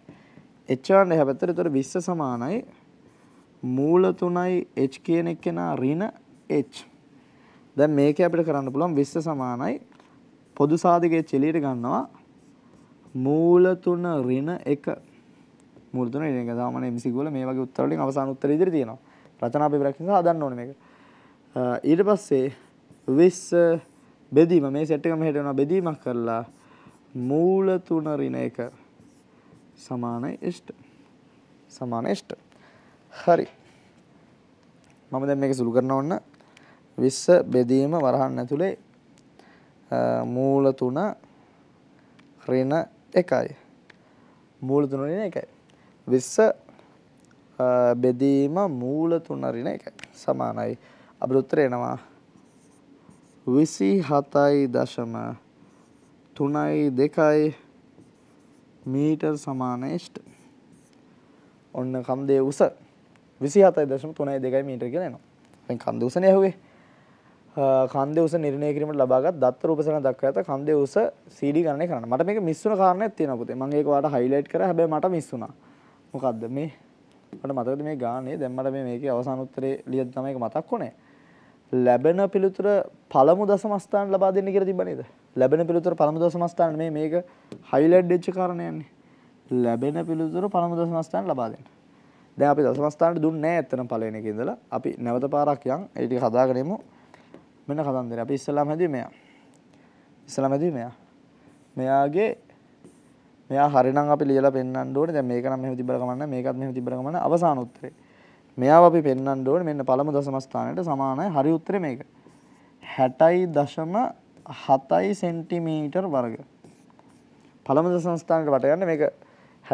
එච්චාන් එහ පැත්තර තුර විශ්ස සමානයි මූලතුනයි එච් කියන එක් කෙනා රින එච් දැ මේක අපිට කරන්න පුළොන් විශ්ස සමානයි පොදු සාධකය චෙලියට ගන්නවා මූලතුන රින එක මුලතුන එක දාමන මිසිගල මේ වගේ උත්තරලින් අවසාන උත්තර ඉදිරි තියෙනවා රචනා පිරක්ෂ හදන්න ඕන එක ඊට පස්සේ විස් බෙදීම මේ සෙට් එක මෙහෙට යනවා බෙදීමක් කරලා මූල තුන ඍණ එක සමාන ඉෂ්ට සමාන ඉෂ්ට හරි මම දැන් මේක සුළු කරන ඕන 20 බෙදීම වරහන් ඇතුලේ මූල තුන ඍණ එකයි මූල තුන ඍණ එකයි 20 බෙදීම මූල තුන ඍණ එකයි සමානයි අපිට උත්තරේ එනවා 27.32 මීටර් සමාන ඉෂ්ට. ඔන්න කන්දේ උස 27.32 මීටර් කියලා එනවා. දැන් කන්දේ උසනේ ඇහුවේ. කන්දේ උස නිර්ණය කිරීමට ලබාගත් දත්ත රූපසරණ දක්වා ඇත කන්දේ උස CD ගණනය කරන්න. මට මේක මිස් වුණ කාරණයක් තියෙනවා පුතේ. මම ඒක ඔයාලට highlight කරා. හැබැයි මට මිස් වුණා. මොකද්ද මේ? මට මතකද මේ ගානේ දැන් මට මේ මේකේ අවසාන උත්තරේ ලියද්දි තමයි ඒක මතක් වුණේ. ලැබෙන පිළිතුර පළමු දසමස්ථාන ලබා දෙන්න කියලා තිබ්බ නේද? ලැබෙන පිළිතුර පළමු දසමස්ථාන මේ මේක හයිලයිට් වෙච්ච කාරණයන්නේ. ලැබෙන පිළිතුර පළමු දසමස්ථාන ලබා දෙන්න. දැන් අපි දසමස්ථානට දුන්නේ නැහැ ඇත්තටම පළවෙනි එකේ ඉඳලා. අපි නැවත පාරක් යන් ඒ ටික හදාගෙන යමු. මෙන්න කතන්දරය. අපි ඉස්සලාම හැදුවේ මෙයා. ඉස්සලාම හැදුවේ මෙයා. මෙයාගේ මෙයා හරිනම් අපි ලියලා පෙන්වන්න ඕනේ. දැන් මේක නම් මෙහෙම තිබ්බර කමන්න. මේකත් මෙහෙම තිබ්බර කමන්න. අවසාන උත්තරේ. මෙයාව අපි පෙන්වන්න ඕනේ මෙන්න පළමු දශමස්ථානයට සමානයි හරි උත්තරේ මේක 60.7 සෙන්ටිමීටර වර්ග පළමු දශමස්ථානයට වට ගන්න මේක 60.69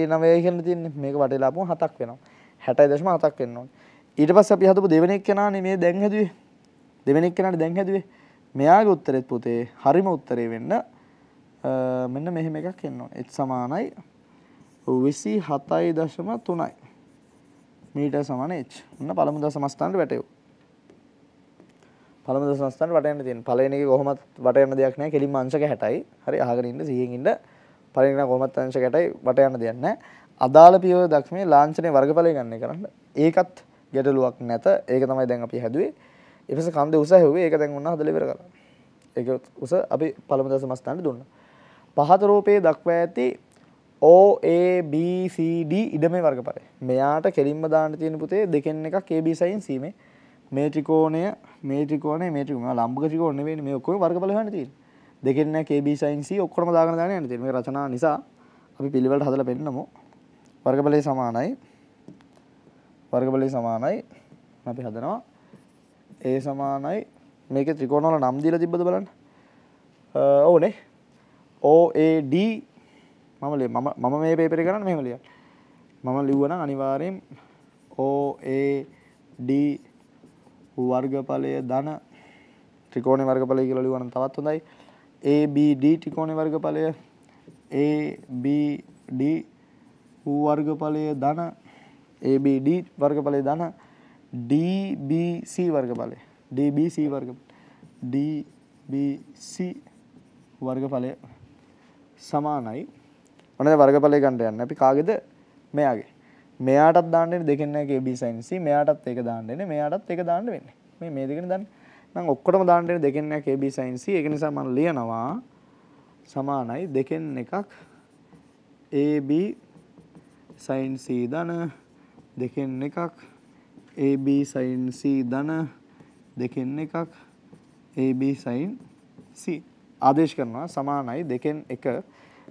කියලා තියෙන්නේ මේක වටේලා ආපුවම 7ක් වෙනවා 60.7ක් වෙන්න ඕනේ ඊට පස්සේ අපි හදපු දෙවෙනි එක්කෙනානේ මේ දැන් හැදුවේ දෙවෙනි එක්කෙනාට දැන් හැදුවේ මෙයාගේ උත්තරෙත් පුතේ හරිම උත්තරේ වෙන්න මෙන්න මෙහෙම එකක් එන්න ඕනේ h සමානයි 27.3යි මීටර් සමාන h. ඔන්න පළමු දශමස්ථානට වැටෙව්. පළමු දශමස්ථානට වැටෙන්න තියෙන. පළවෙනි එකේ කොහොමත් වට යන දෙයක් නැහැ. කෙලින්ම අංශක 60යි. හරි අහගෙන ඉන්න 100න් ඉන්න පළවෙනි එක කොහොමත් අංශක 60යි වට යන දෙයක් නැහැ. අදාළ පියවර දක්මේ ලාංඡනයේ වර්ගඵලය ගන්න කරන්න. ඒකත් ගැටලුවක් නැත. ඒක තමයි දැන් අපි හැදුවේ. එපස කන්ද උස හැව්වේ. ඒක දැන් ඔන්න හදලා ඉවර කරා. ඒක උස අපි පළමු දශමස්ථානට දුන්නා. පහත රූපයේ දක්වා ඇති OABCD ඉඩමේ වර්ගපරය. මෙයාට කෙලින්ම දාන්න තියෙන පුතේ දෙකෙන් එකක් AB සයින් e, C මේ මේ ත්‍රිකෝණය මේ ත්‍රිකෝණය මේ ත්‍රිකෝණය ලම්බක ත්‍රිකෝණ නෙවෙයි මේ ඔක්කොම වර්ගඵල හොයන්න තියෙන්නේ. දෙකෙන් එකක් AB සයින් e, C ඔක්කොම දාගෙන දාන්න යන්න තියෙන්නේ. මේ රචනා නිසා අපි පිළිවෙලට හදලා පෙන්නමු. වර්ගඵලය සමානයි වර්ගඵලය සමානයි අපි හදනවා A සමානයි මේකේ ත්‍රිකෝණ වල නම් දීලා තිබ්බද බලන්න. ඕනේ OAD මමලේ මම මම මේ පේපරි කරන්න මෙමලිය මම ලිව්වන අනිවාරයෙන් ඕ ඒ ඩී වර්ගඵලය ධන ත්‍රිකෝණ වර්ගඵලය කියලා ලියවන තවත් හොඳයි ABD ත්‍රිකෝණ වර්ගඵලය ABD වර්ගඵලය ධන ABD වර්ගඵලය ධන DBC වර්ගඵලය DBC වර්ග DBC වර්ගඵලය සමානයි ඕන වර්ගඵලය ගණඩ යන්න අපි කාගෙද මෙයාගේ මෙයාටත් දාන්නට දෙකන්න කේබිසයින්සි මෙයාටත් ඒක දාන්නන e මෙයාටත් ඒක දාන්න වෙන්න මේ මේ දෙකෙන දන්න නම් ඔක්කොටම දාන්නට දෙකන්න කේබිසයින්සි එක e නිසා මන් ලියනවා සමානයි දෙකෙන් එකක් AB සයින්C e දන දෙකෙන් එකක් AB සයින්C දන දෙකෙන් එකක් AB සයින් C ආදේශ කරනවා සමානයි දෙකෙන් එක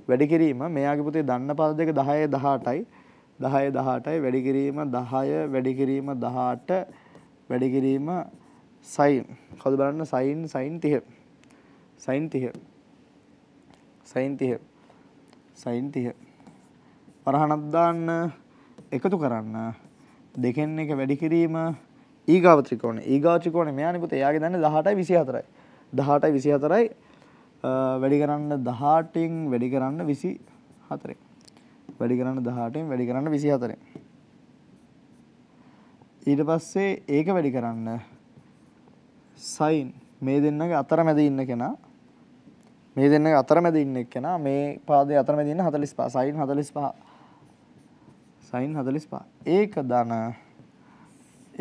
වැඩි කිරීම මෙයාගේ පුතේ දන්න පද දෙක 10 18යි 10 18යි වැඩි කිරීම 10 වැඩි කිරීම 18 වැඩි කිරීම sin කවුද බලන්න sin sin 30 sin 30 sin 30 sin 30 වරහණක් දාන්න එකතු කරන්න දෙකෙන් එක වැඩි කිරීම ඊගාව ත්‍රිකෝණය ඊගාව ත්‍රිකෝණය මෙයානේ පුතේ එයාගේ දන්නේ 18යි 24යි 18යි 24යි වැඩි කරන්න දහටින් වැඩි කරන්න විසි හතරෙන් වැඩි කරන්න දහටින් වැඩි කරන්න විසි හතරෙන් ඊට පස්සේ ඒක වැඩි කරන්න සයින් මේ දෙන්නගේ අතර මැද ඉන්න කෙනා මේ දෙන්න අතර මැද ඉන්න කෙනා මේ පාදේ අතර මැද ඉන්න 45 සයින් 45 සයින් 45 ඒක ධන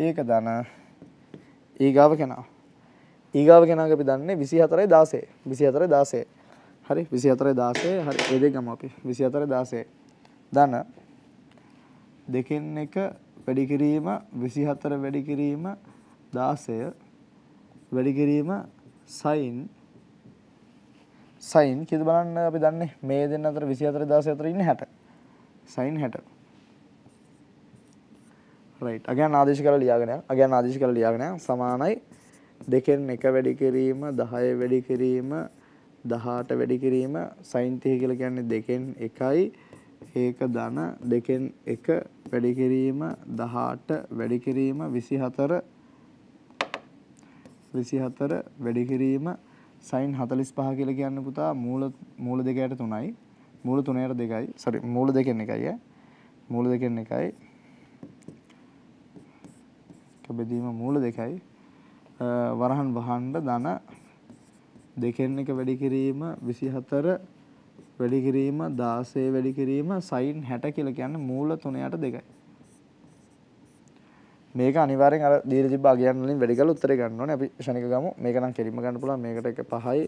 ඒක ධන ඊගාව කෙනා ඊගාව කෙනාග අපි දන්නේ විසි හතරයි දාසේ විසි හතරයි දාසේ හරි විසි හතරයි දාසේ හරි එදේ ගම අපි විසි හතරයි දාසේ දන දෙකෙන් එක වැඩි කිරීම විසි හතර වැඩි කිරීම දාසය වැඩි කිරීම සයින් සයින් කියද බලන්න අපි දන්නේ මේ දෙන්න අතර 24 දාස අතර ඉන්නේ 60 සයින් 60 right again ආදේශ කරලා ලියාගෙන again ආදේශ කරලා ලියාගෙන සමානයි දෙකෙන් එක වැඩි කිරීම 10 වැඩි කිරීම 18 වැඩි කිරීම sin 30 කියලා කියන්නේ දෙකෙන් එකයි ඒක ධන දෙකෙන් එක වැඩි කිරීම 18 වැඩි කිරීම 24 24 වැඩි කිරීම sin 45 කියලා කියන්නේ පුතා මූල මූල දෙකයට 3යි මූල 3යට 2යි sorry මූල දෙකෙන් එකයි ඈ මූල දෙකෙන් එකයි එක බෙදීම මූල දෙකයි වරහන් වහන්ඩ ධන දෙකෙන් එක වැඩි කිරීම 24 වැඩි කිරීම 16 වැඩි කිරීම සයින් 60 කියලා කියන්නේ මූල 3යට 2යි. මේක අනිවාර්යෙන් අර දීලා තිබ්බ අගයන් වලින් වැඩි කරලා උත්තරේ ගන්න ඕනේ. අපි ශනික ගමු. මේක නම් කෙලින්ම ගන්න පුළුවන්. මේකට එක 5යි.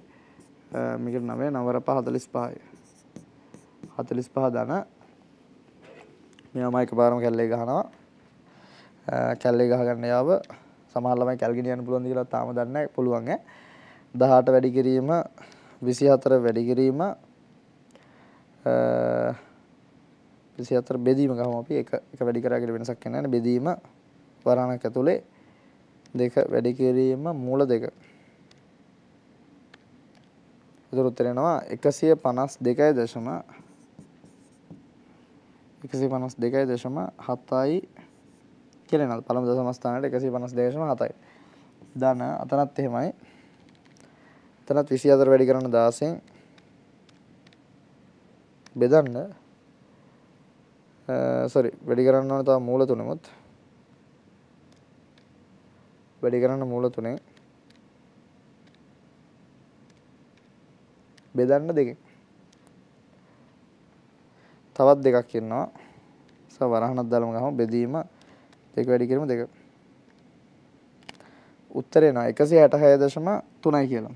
මේකට 9 9 5 45යි. 45 ධන මේවාම එකපාරම කැල්ලේ ගහනවා. කැල්ලේ ගහගන්න යාව සමහර ළමයි කැල්ගෙන යන්න පුළුවන් කියලා තාම දන්නේ නැහැ පුළුවන් ඈ 18 වැඩි කිරීම 24 වැඩි කිරීම 24 බෙදීම ගහමු අපි එක එක වැඩි කරාගෙන වෙනසක් නැහැ බෙදීම වරණක් ඇතුලේ දෙක වැඩි කිරීම මූල දෙක ඉතුරු උත්තර එනවා 152.152.7යි කෙලෙනල් පළමු දශමස්ථානයට එකසි පනස් දේශම හතයි දන අතනත් එහෙමයි තනත් විසි අතර වැඩි කරන දාසෙන් බෙදන්න සොරි වැඩි කරන්න ඕන තව මූල තුනමුත් වැඩි කරන්න මූල තුනේ බෙදන්න දෙකින් තවත් දෙකක් ඉන්නවා සවරහනක් දළම ගහම බෙදීම ඒක වැඩි කරම දෙක උත්තරේන එකසි හැට හයදශම තුනයි කියලා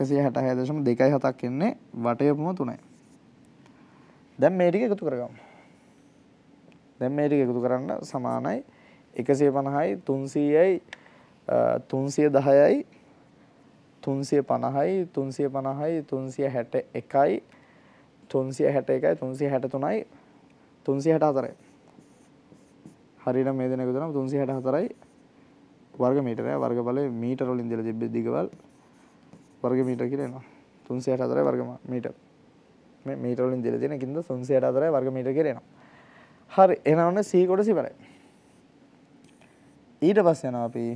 එකසි හැට හයදශම දෙකයි හතක් කියන්නේ වටයපුම තුනයි දැම් මේටික එකතු කරගම් දැම් මේටික එකතු කරන්න සමානයි එකසේ පණහයි තුන්සීයයි තුන්සිය දහයයි තුන්සිය පණහයි තුන්සිය පණහයි තුන්සිය හැට එකයි තුන්සිය හැට එකයි තුන්සිය හැට තුනයි තුන්සිය හැට අතරයි හරියට මේ දෙන එකතුනම 364යි වර්ග මීටරය වර්ග බලය මීටර වලින් දීලා තිබ්බ දිගවල් වර්ග මීටර කියලා එනවා 364යි වර්ග මීටර මේ මීටර වලින් දීලා තියෙන කින්ද 364යි වර්ග මීටර කියලා එනවා හරි එනවනේ C කොටස ඉවරයි ඊට පස්සේ යනවා අපි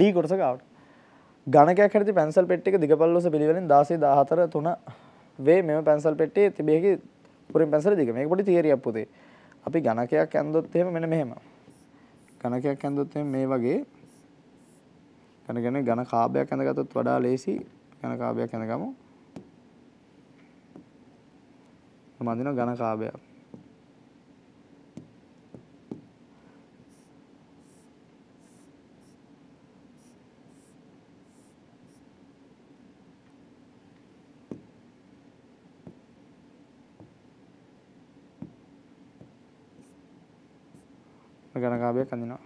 D කොටස ගාවට ගණකයක් හරි පැන්සල් පෙට්ටියක දිගපල්ලෝස පිළිවෙලින් 16 14 3 වේ මෙම පැන්සල් පෙට්ටියේ තිබෙහි පුරින් පැන්සල දිග මේක පොඩි තියරියක් පුතේ අපි ගණකයක් ඇන්දොත් එහෙම මෙන්න මෙහෙම. ගණකයක් ඇන්දොත් එහෙම මේ වගේ ගණ ගණ ඝන කාභයක් ඇඳගත්තොත් වඩා ලේසි ඝන කාභයක් ඇඳගමු. මම අඳිනවා ඝන කාභයක්. ලාභයක් අඳිනවා.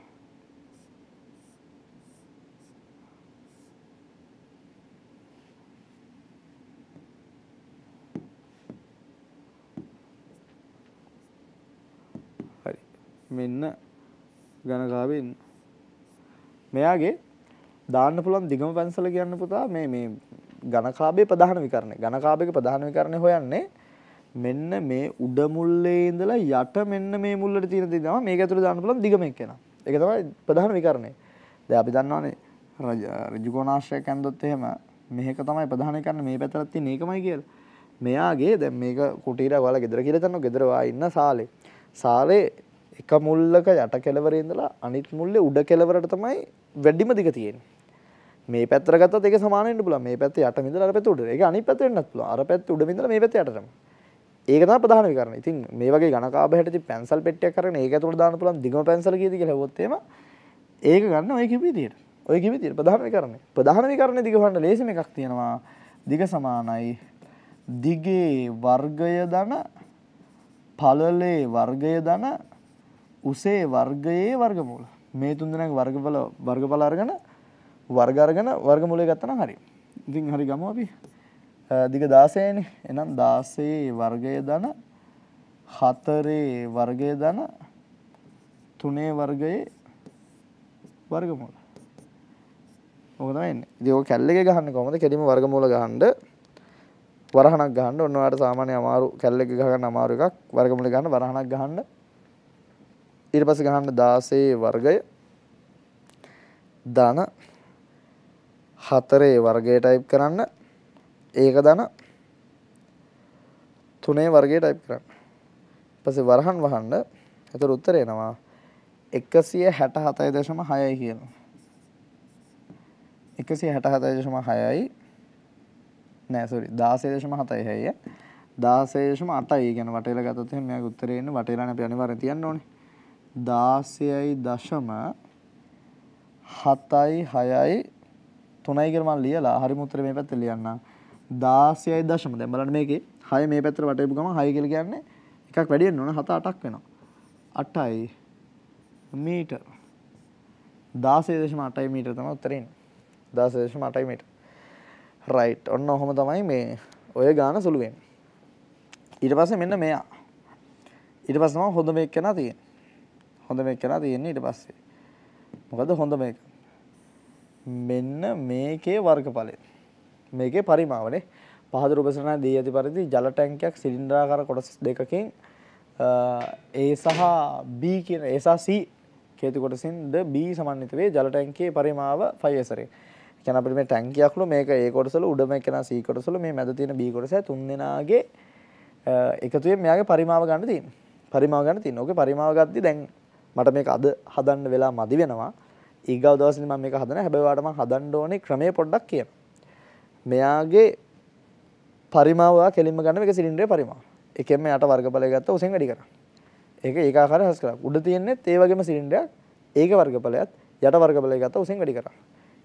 හරි. මෙන්න ඝනකාවේ ඉන්න. මෙයාගේ දාන්න පුළුවන් දිගම පැන්සල කියන්න පුතා මේ මේ ඝනකාභයේ ප්‍රධාන විකරණය. ඝනකාභයක ප්‍රධාන විකරණය හොයන්නේ මෙන්න මේ උඩ මුල්ලේ ඉඳලා යට මෙන්න මේ මුල්ලට තියෙන දේ තමයි මේක ඇතුළේ දාන්න පුළුවන් දිගම එක්කන. ඒක තමයි ප්‍රධාන විකරණය. දැන් අපි දන්නවානේ ඍජුකෝණාශ්‍රයක් ඇන්දොත් එහෙම මේක තමයි ප්‍රධාන විකරණය මේ පැත්තට තියෙන එකමයි කියලා. මෙයාගේ දැන් මේක කුටීර ඔයාලා ගෙදර කියලා දන්නවා ගෙදර වා ඉන්න සාලේ. සාලේ එක මුල්ලක යට කෙළවරේ ඉඳලා අනිත් මුල්ලේ උඩ කෙළවරට තමයි වැඩිම දිග තියෙන්නේ. මේ පැත්තට ගත්තත් ඒක සමාන වෙන්න පුළුවන්. මේ පැත්ත යට මිදලා අර පැත්ත උඩට. ඒක අනිත් පැත්ත වෙන්නත් පුළුවන්. අර පැත්ත උඩ මිදලා මේ පැත්ත යටටම. ඒකත ප්‍රධාන විකරන ඉතින් මේ වගේ ගනකාබහට පැන්සල් පෙට්ිය කරන ඒක තුළ දාන පුළන් දිගම පැන්සල ද ලොත්තේම ඒක ගන්න ඔය කිවිදියට ඔය කිවිදිට ප්‍රධාන කරන ප්‍රධාන කරන දිගහට ලේසම එකක් තියෙනවා දිග සමානයි දිගේ වර්ගය දන පලලේ වර්ගය දන උසේ වර්ගයේ වර්ගමූල මේ තුන්දනක් වර්ගඵල වර්ගඵලාර්ගන වර්ගර්ගන වර්ගමූලය ගත්තන හරි ඉතින් හරි ගම අපි දිග 16නේ. එහෙනම් 16 වර්ගය ධන 4 වර්ගය ධන 3 වර්ගයේ වර්ගමූල. ඕක තමයි එන්නේ. ඉතින් ඔය කැල් එකේ ගහන්නේ කොහමද? කෙලිම වර්ගමූල ගහනද වරහණක් ගහන්න ඔන්න ඔයාලට සාමාන්‍ය අමාරු කැල් එක ගහගන්න අමාරු එකක් වර්ගමූල ගහන්න වරහණක් ගහන්න ඊට පස්සේ ගහන්න 16 වර්ගය ධන 4 වර්ගය ටයිප් කරන්න ඒක දන තුනේ වර්ගයේ ටයිප් කරන්න. ඊපස්සේ වරහන් වහන්න. එතකොට උත්තරේ එනවා 167.6යි කියනවා. 167.6යි නෑ සෝරි 16.7යි. 16.8යි කියන වටේලා ගත්තොත් එහෙනම් මේක උත්තරේ එන්නේ වටේලානේ අපි අනිවාර්යෙන් තියන්න ඕනේ. 16.7යි 6යි 3යි කියලා මම ලියලා හරි මුත්‍රේ මේ පැත්තේ ලියන්නම්. දාසයයි දශම දැන් බලන්න මේකේ 6 මේ පැත්තට වටේපු ගමන් 6 කියලා කියන්නේ එකක් වැඩි වෙන්න ඕන 7 8ක් වෙනවා 8යි මීටර 16.8යි මීටර තමයි උත්තර එන්නේ 16.8යි මීටර රයිට් ඔන්න ඔහොම තමයි මේ ඔය ගාන සුළු වෙන්නේ ඊට පස්සේ මෙන්න මෙයා ඊට පස්සේ තමයි හොඳම එක කෙනා තියෙන්නේ හොඳම එක කෙනා තියෙන්නේ ඊට පස්සේ මොකද හොඳම එක මෙන්න මේකේ වර්ගඵලය මේකේ පරිමාවනේ. පහදු රූපසරණ දී ඇති පරිදි ජල ටැංකියක් සිලින්ඩරාකාර කොටස් දෙකකින් A සහ B කියන A සහ C කේතු කොටසින් ද B සමන්විත වේ ජල ටැංකියේ පරිමාව 5 සරේ. කියන අපිට මේ ටැංකියක්ලු මේක A කොටසල උඩම එකන C කොටසල මේ මැද තියෙන B කොටස තුන් දෙනාගේ එකතුයෙන් මෙයාගේ පරිමාව ගන්න තියෙනවා. පරිමාව ගන්න තියෙනවා. ඕකේ පරිමාව ගත්තී දැන් මට මේක අද හදන්න වෙලා මදි වෙනවා. ඊගව දවසේ මම මේක හදන හැබැයි වාට මම හදන්න ඕනේ ක්‍රමය පොඩ්ඩක් කියනවා. මෙයාගේ පරිමාවවා කෙලින්ම ගන්න එක සිලින්ඩ්‍රේ පරිමාව. එකෙන්ම යට වර්ග බලය ගත්තා උසෙන් වැඩි කරා. ඒක ඒකාකාරව හස් කරා. උඩ තියෙන්නේත් ඒ වගේම සිලින්ඩරයක්. ඒක වර්ග බලයත් යට වර්ග බලය ගත්තා උසෙන් වැඩි කරා.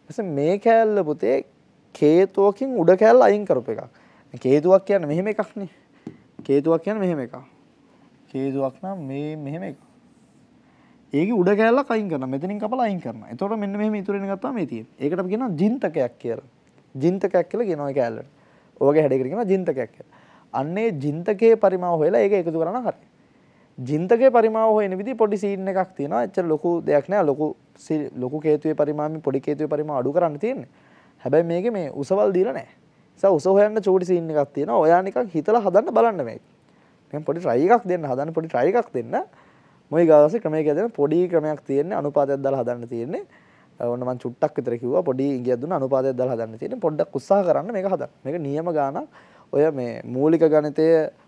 ඊපස්සේ මේ කෑල්ල පුතේ කේතුවකින් උඩ කෑල්ල අයින් කරපු එකක්. කේතුවක් කියන්නේ මෙහෙම එකක් නේ. කේතුවක් කියන්නේ මෙහෙම එකක්. කේතුවක් නම් මේ මෙහෙම එකක්. ඒක උඩ කෑල්ලක් අයින් කරනවා. මෙතනින් කපලා අයින් කරනවා. එතකොට මෙන්න මෙහෙම ඉතුරු වෙන ගත්තාම මේ තියෙන්නේ. ඒකට අපි කියනවා ජින්තකයක් කියලා. ජින්තකයක් කියලා කියනවා ඒ කෑල්ලට. ඕගේ හැඩයකට කියනවා ජින්තකයක් කියලා. අන්නේ ජින්තකයේ පරිමාව හොයලා ඒක එකතු කරනවා හරියට. ජින්තකයේ පරිමාව හොයන විදිහ පොඩි සීන් එකක් තියෙනවා. එච්චර ලොකු දෙයක් නෑ. ලොකු ලොකු කේතුවේ පරිමාවෙන් පොඩි කේතුවේ පරිමාව අඩු කරන්න තියෙන්නේ. හැබැයි මේකේ මේ උසවල් දීලා නෑ. ඒසාව උස හොයන්න චූටි සීන් එකක් තියෙනවා. ඔයා නිකන් හිතලා හදන්න බලන්න මේක. මම පොඩි try එකක් දෙන්න හදන්න පොඩි try එකක් දෙන්න. මොයි ගාවසේ ක්‍රමයක දෙන පොඩි ක්‍රමයක් තියෙන්නේ. අනුපාතයක් දාලා හදන්න තියෙන්නේ. ඔන්න මං චුට්ටක් විතර කිව්වා පොඩි ඉඟියක් දුන්න අනුපාතයක් දාලා හදන්න තියෙන පොඩ්ඩක් උත්සාහ කරන්න මේක හදන්න. මේක නියම ගාණක් ඔය මේ මූලික ගණිතය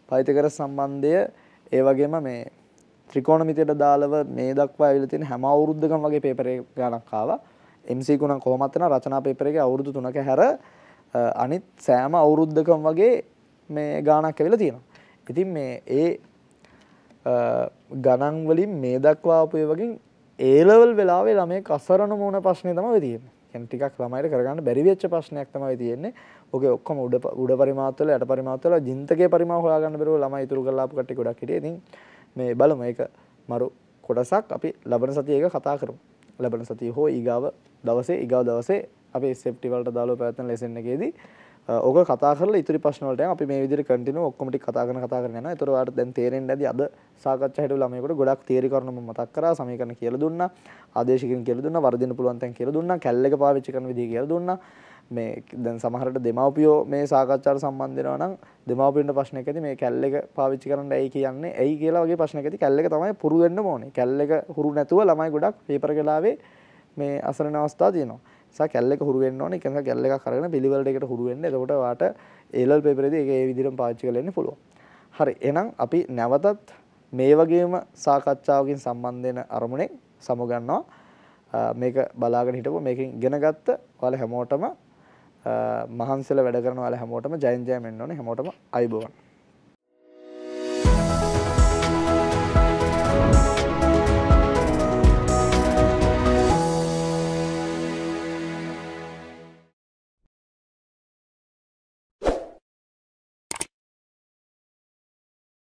පයිතගරස් සම්බන්ධය ඒ වගේම මේ ත්‍රිකෝණමිතියට දාලව මේ දක්වා ඇවිල්ලා තියෙන හැම අවුරුද්දකම වගේ පේපර් එක ගණක් ආවා. MC ගුණන් කොහොමත් වෙන රචනා පේපර් එකේ අවුරුදු 3ක හැර අනිත් සෑම අවුරුද්දකම වගේ මේ ගාණක් ඇවිල්ලා තියෙනවා. ඉතින් මේ ඒ ගණන් වලින් මේ දක්වා ආපු වගේ ඒලවල් වෙලාවේ ළමේ කසරන මූුණ ප්‍රශ්නය තම තියෙන්නේ කැන ටිකක් ළමයිට කරගන්න බැරිවෙච්ච ප්‍රශ්නයක් තමයි තියෙන්නේ ඕක ඔක්කොම උඩ උඩ පරිමාතල යට පරිමාතල ජින්තක පරිමා හොයාගන්න බරුව ළම ඉතුරු කලාප කට්ටි ගොඩක් හිටියදී මේ බලම එක මරු කොටසක් අපි ලබන සතිය එක කතා කරමු ලබන සතිය හෝ ඊගාව දවසේ ඉගාව දවසේ අපි සෙප්ටිවල්ට දාලෝ පැත්තන ලෙසෙන්නකේදී ඕක කතා කරලා ඉතුරු ප්‍රශ්න වලට අපි මේ විදිහට කන්ටිනියු ඔක්කොම ටික කතා කරන කතා කරගෙන යනවා. ඒතර ඔයාලට දැන් තේරෙන්නේ නැති අද සාකච්ඡා හිටු ළමයෙකුට ගොඩක් තියරි කරුණු මම මතක් කරා, සමීකරණ කියලා දුන්නා, ආදේශිකින් කියලා දුන්නා, වර්ධින්න පුළුවන් තැන් කියලා දුන්නා, කැල් එක පාවිච්චි කරන විදිහ කියලා දුන්නා. මේ දැන් සමහරට දෙමාපියෝ මේ සාකච්ඡාවට සම්බන්ධ වෙනවා නම් දෙමාපියන්ට ප්‍රශ්නයක් ඇති මේ කැල් එක පාවිච්චි කරන්න ඇයි කියන්නේ ඇයි කියලා වගේ ප්‍රශ්නයක් ඇති කැල් එක තමයි පුරු වෙන්න ඕනේ. කැල් එක හුරු නැතුව ළමයි ගොඩක් පේපර් ගලාවේ මේ අසරණ අවස්ථා තියෙනවා. සා කැල්ලෙක හුරු වෙන්න ඕනේ එකම කැල්ල එකක් අරගෙන පිළිවෙලට එකට හුරු වෙන්න එතකොට වාට ඒලල් පේපරේදී ඒක ඒ විදිහටම පාවිච්චි කරලා ඉන්න පුළුවන් හරි එහෙනම් අපි නැවතත් මේ වගේම සාකච්ඡාවකින් සම්බන්ධ වෙන අරමුණෙන් සමු ගන්නවා මේක බලාගෙන හිටපො මේකෙන් ඉගෙන ගත්ත ඔයාලා හැමෝටම මහන්සිලා වැඩ කරන ඔයාලා හැමෝටම ජයෙන් ජයම වෙන්න ඕනේ හැමෝටම අයබෝවන්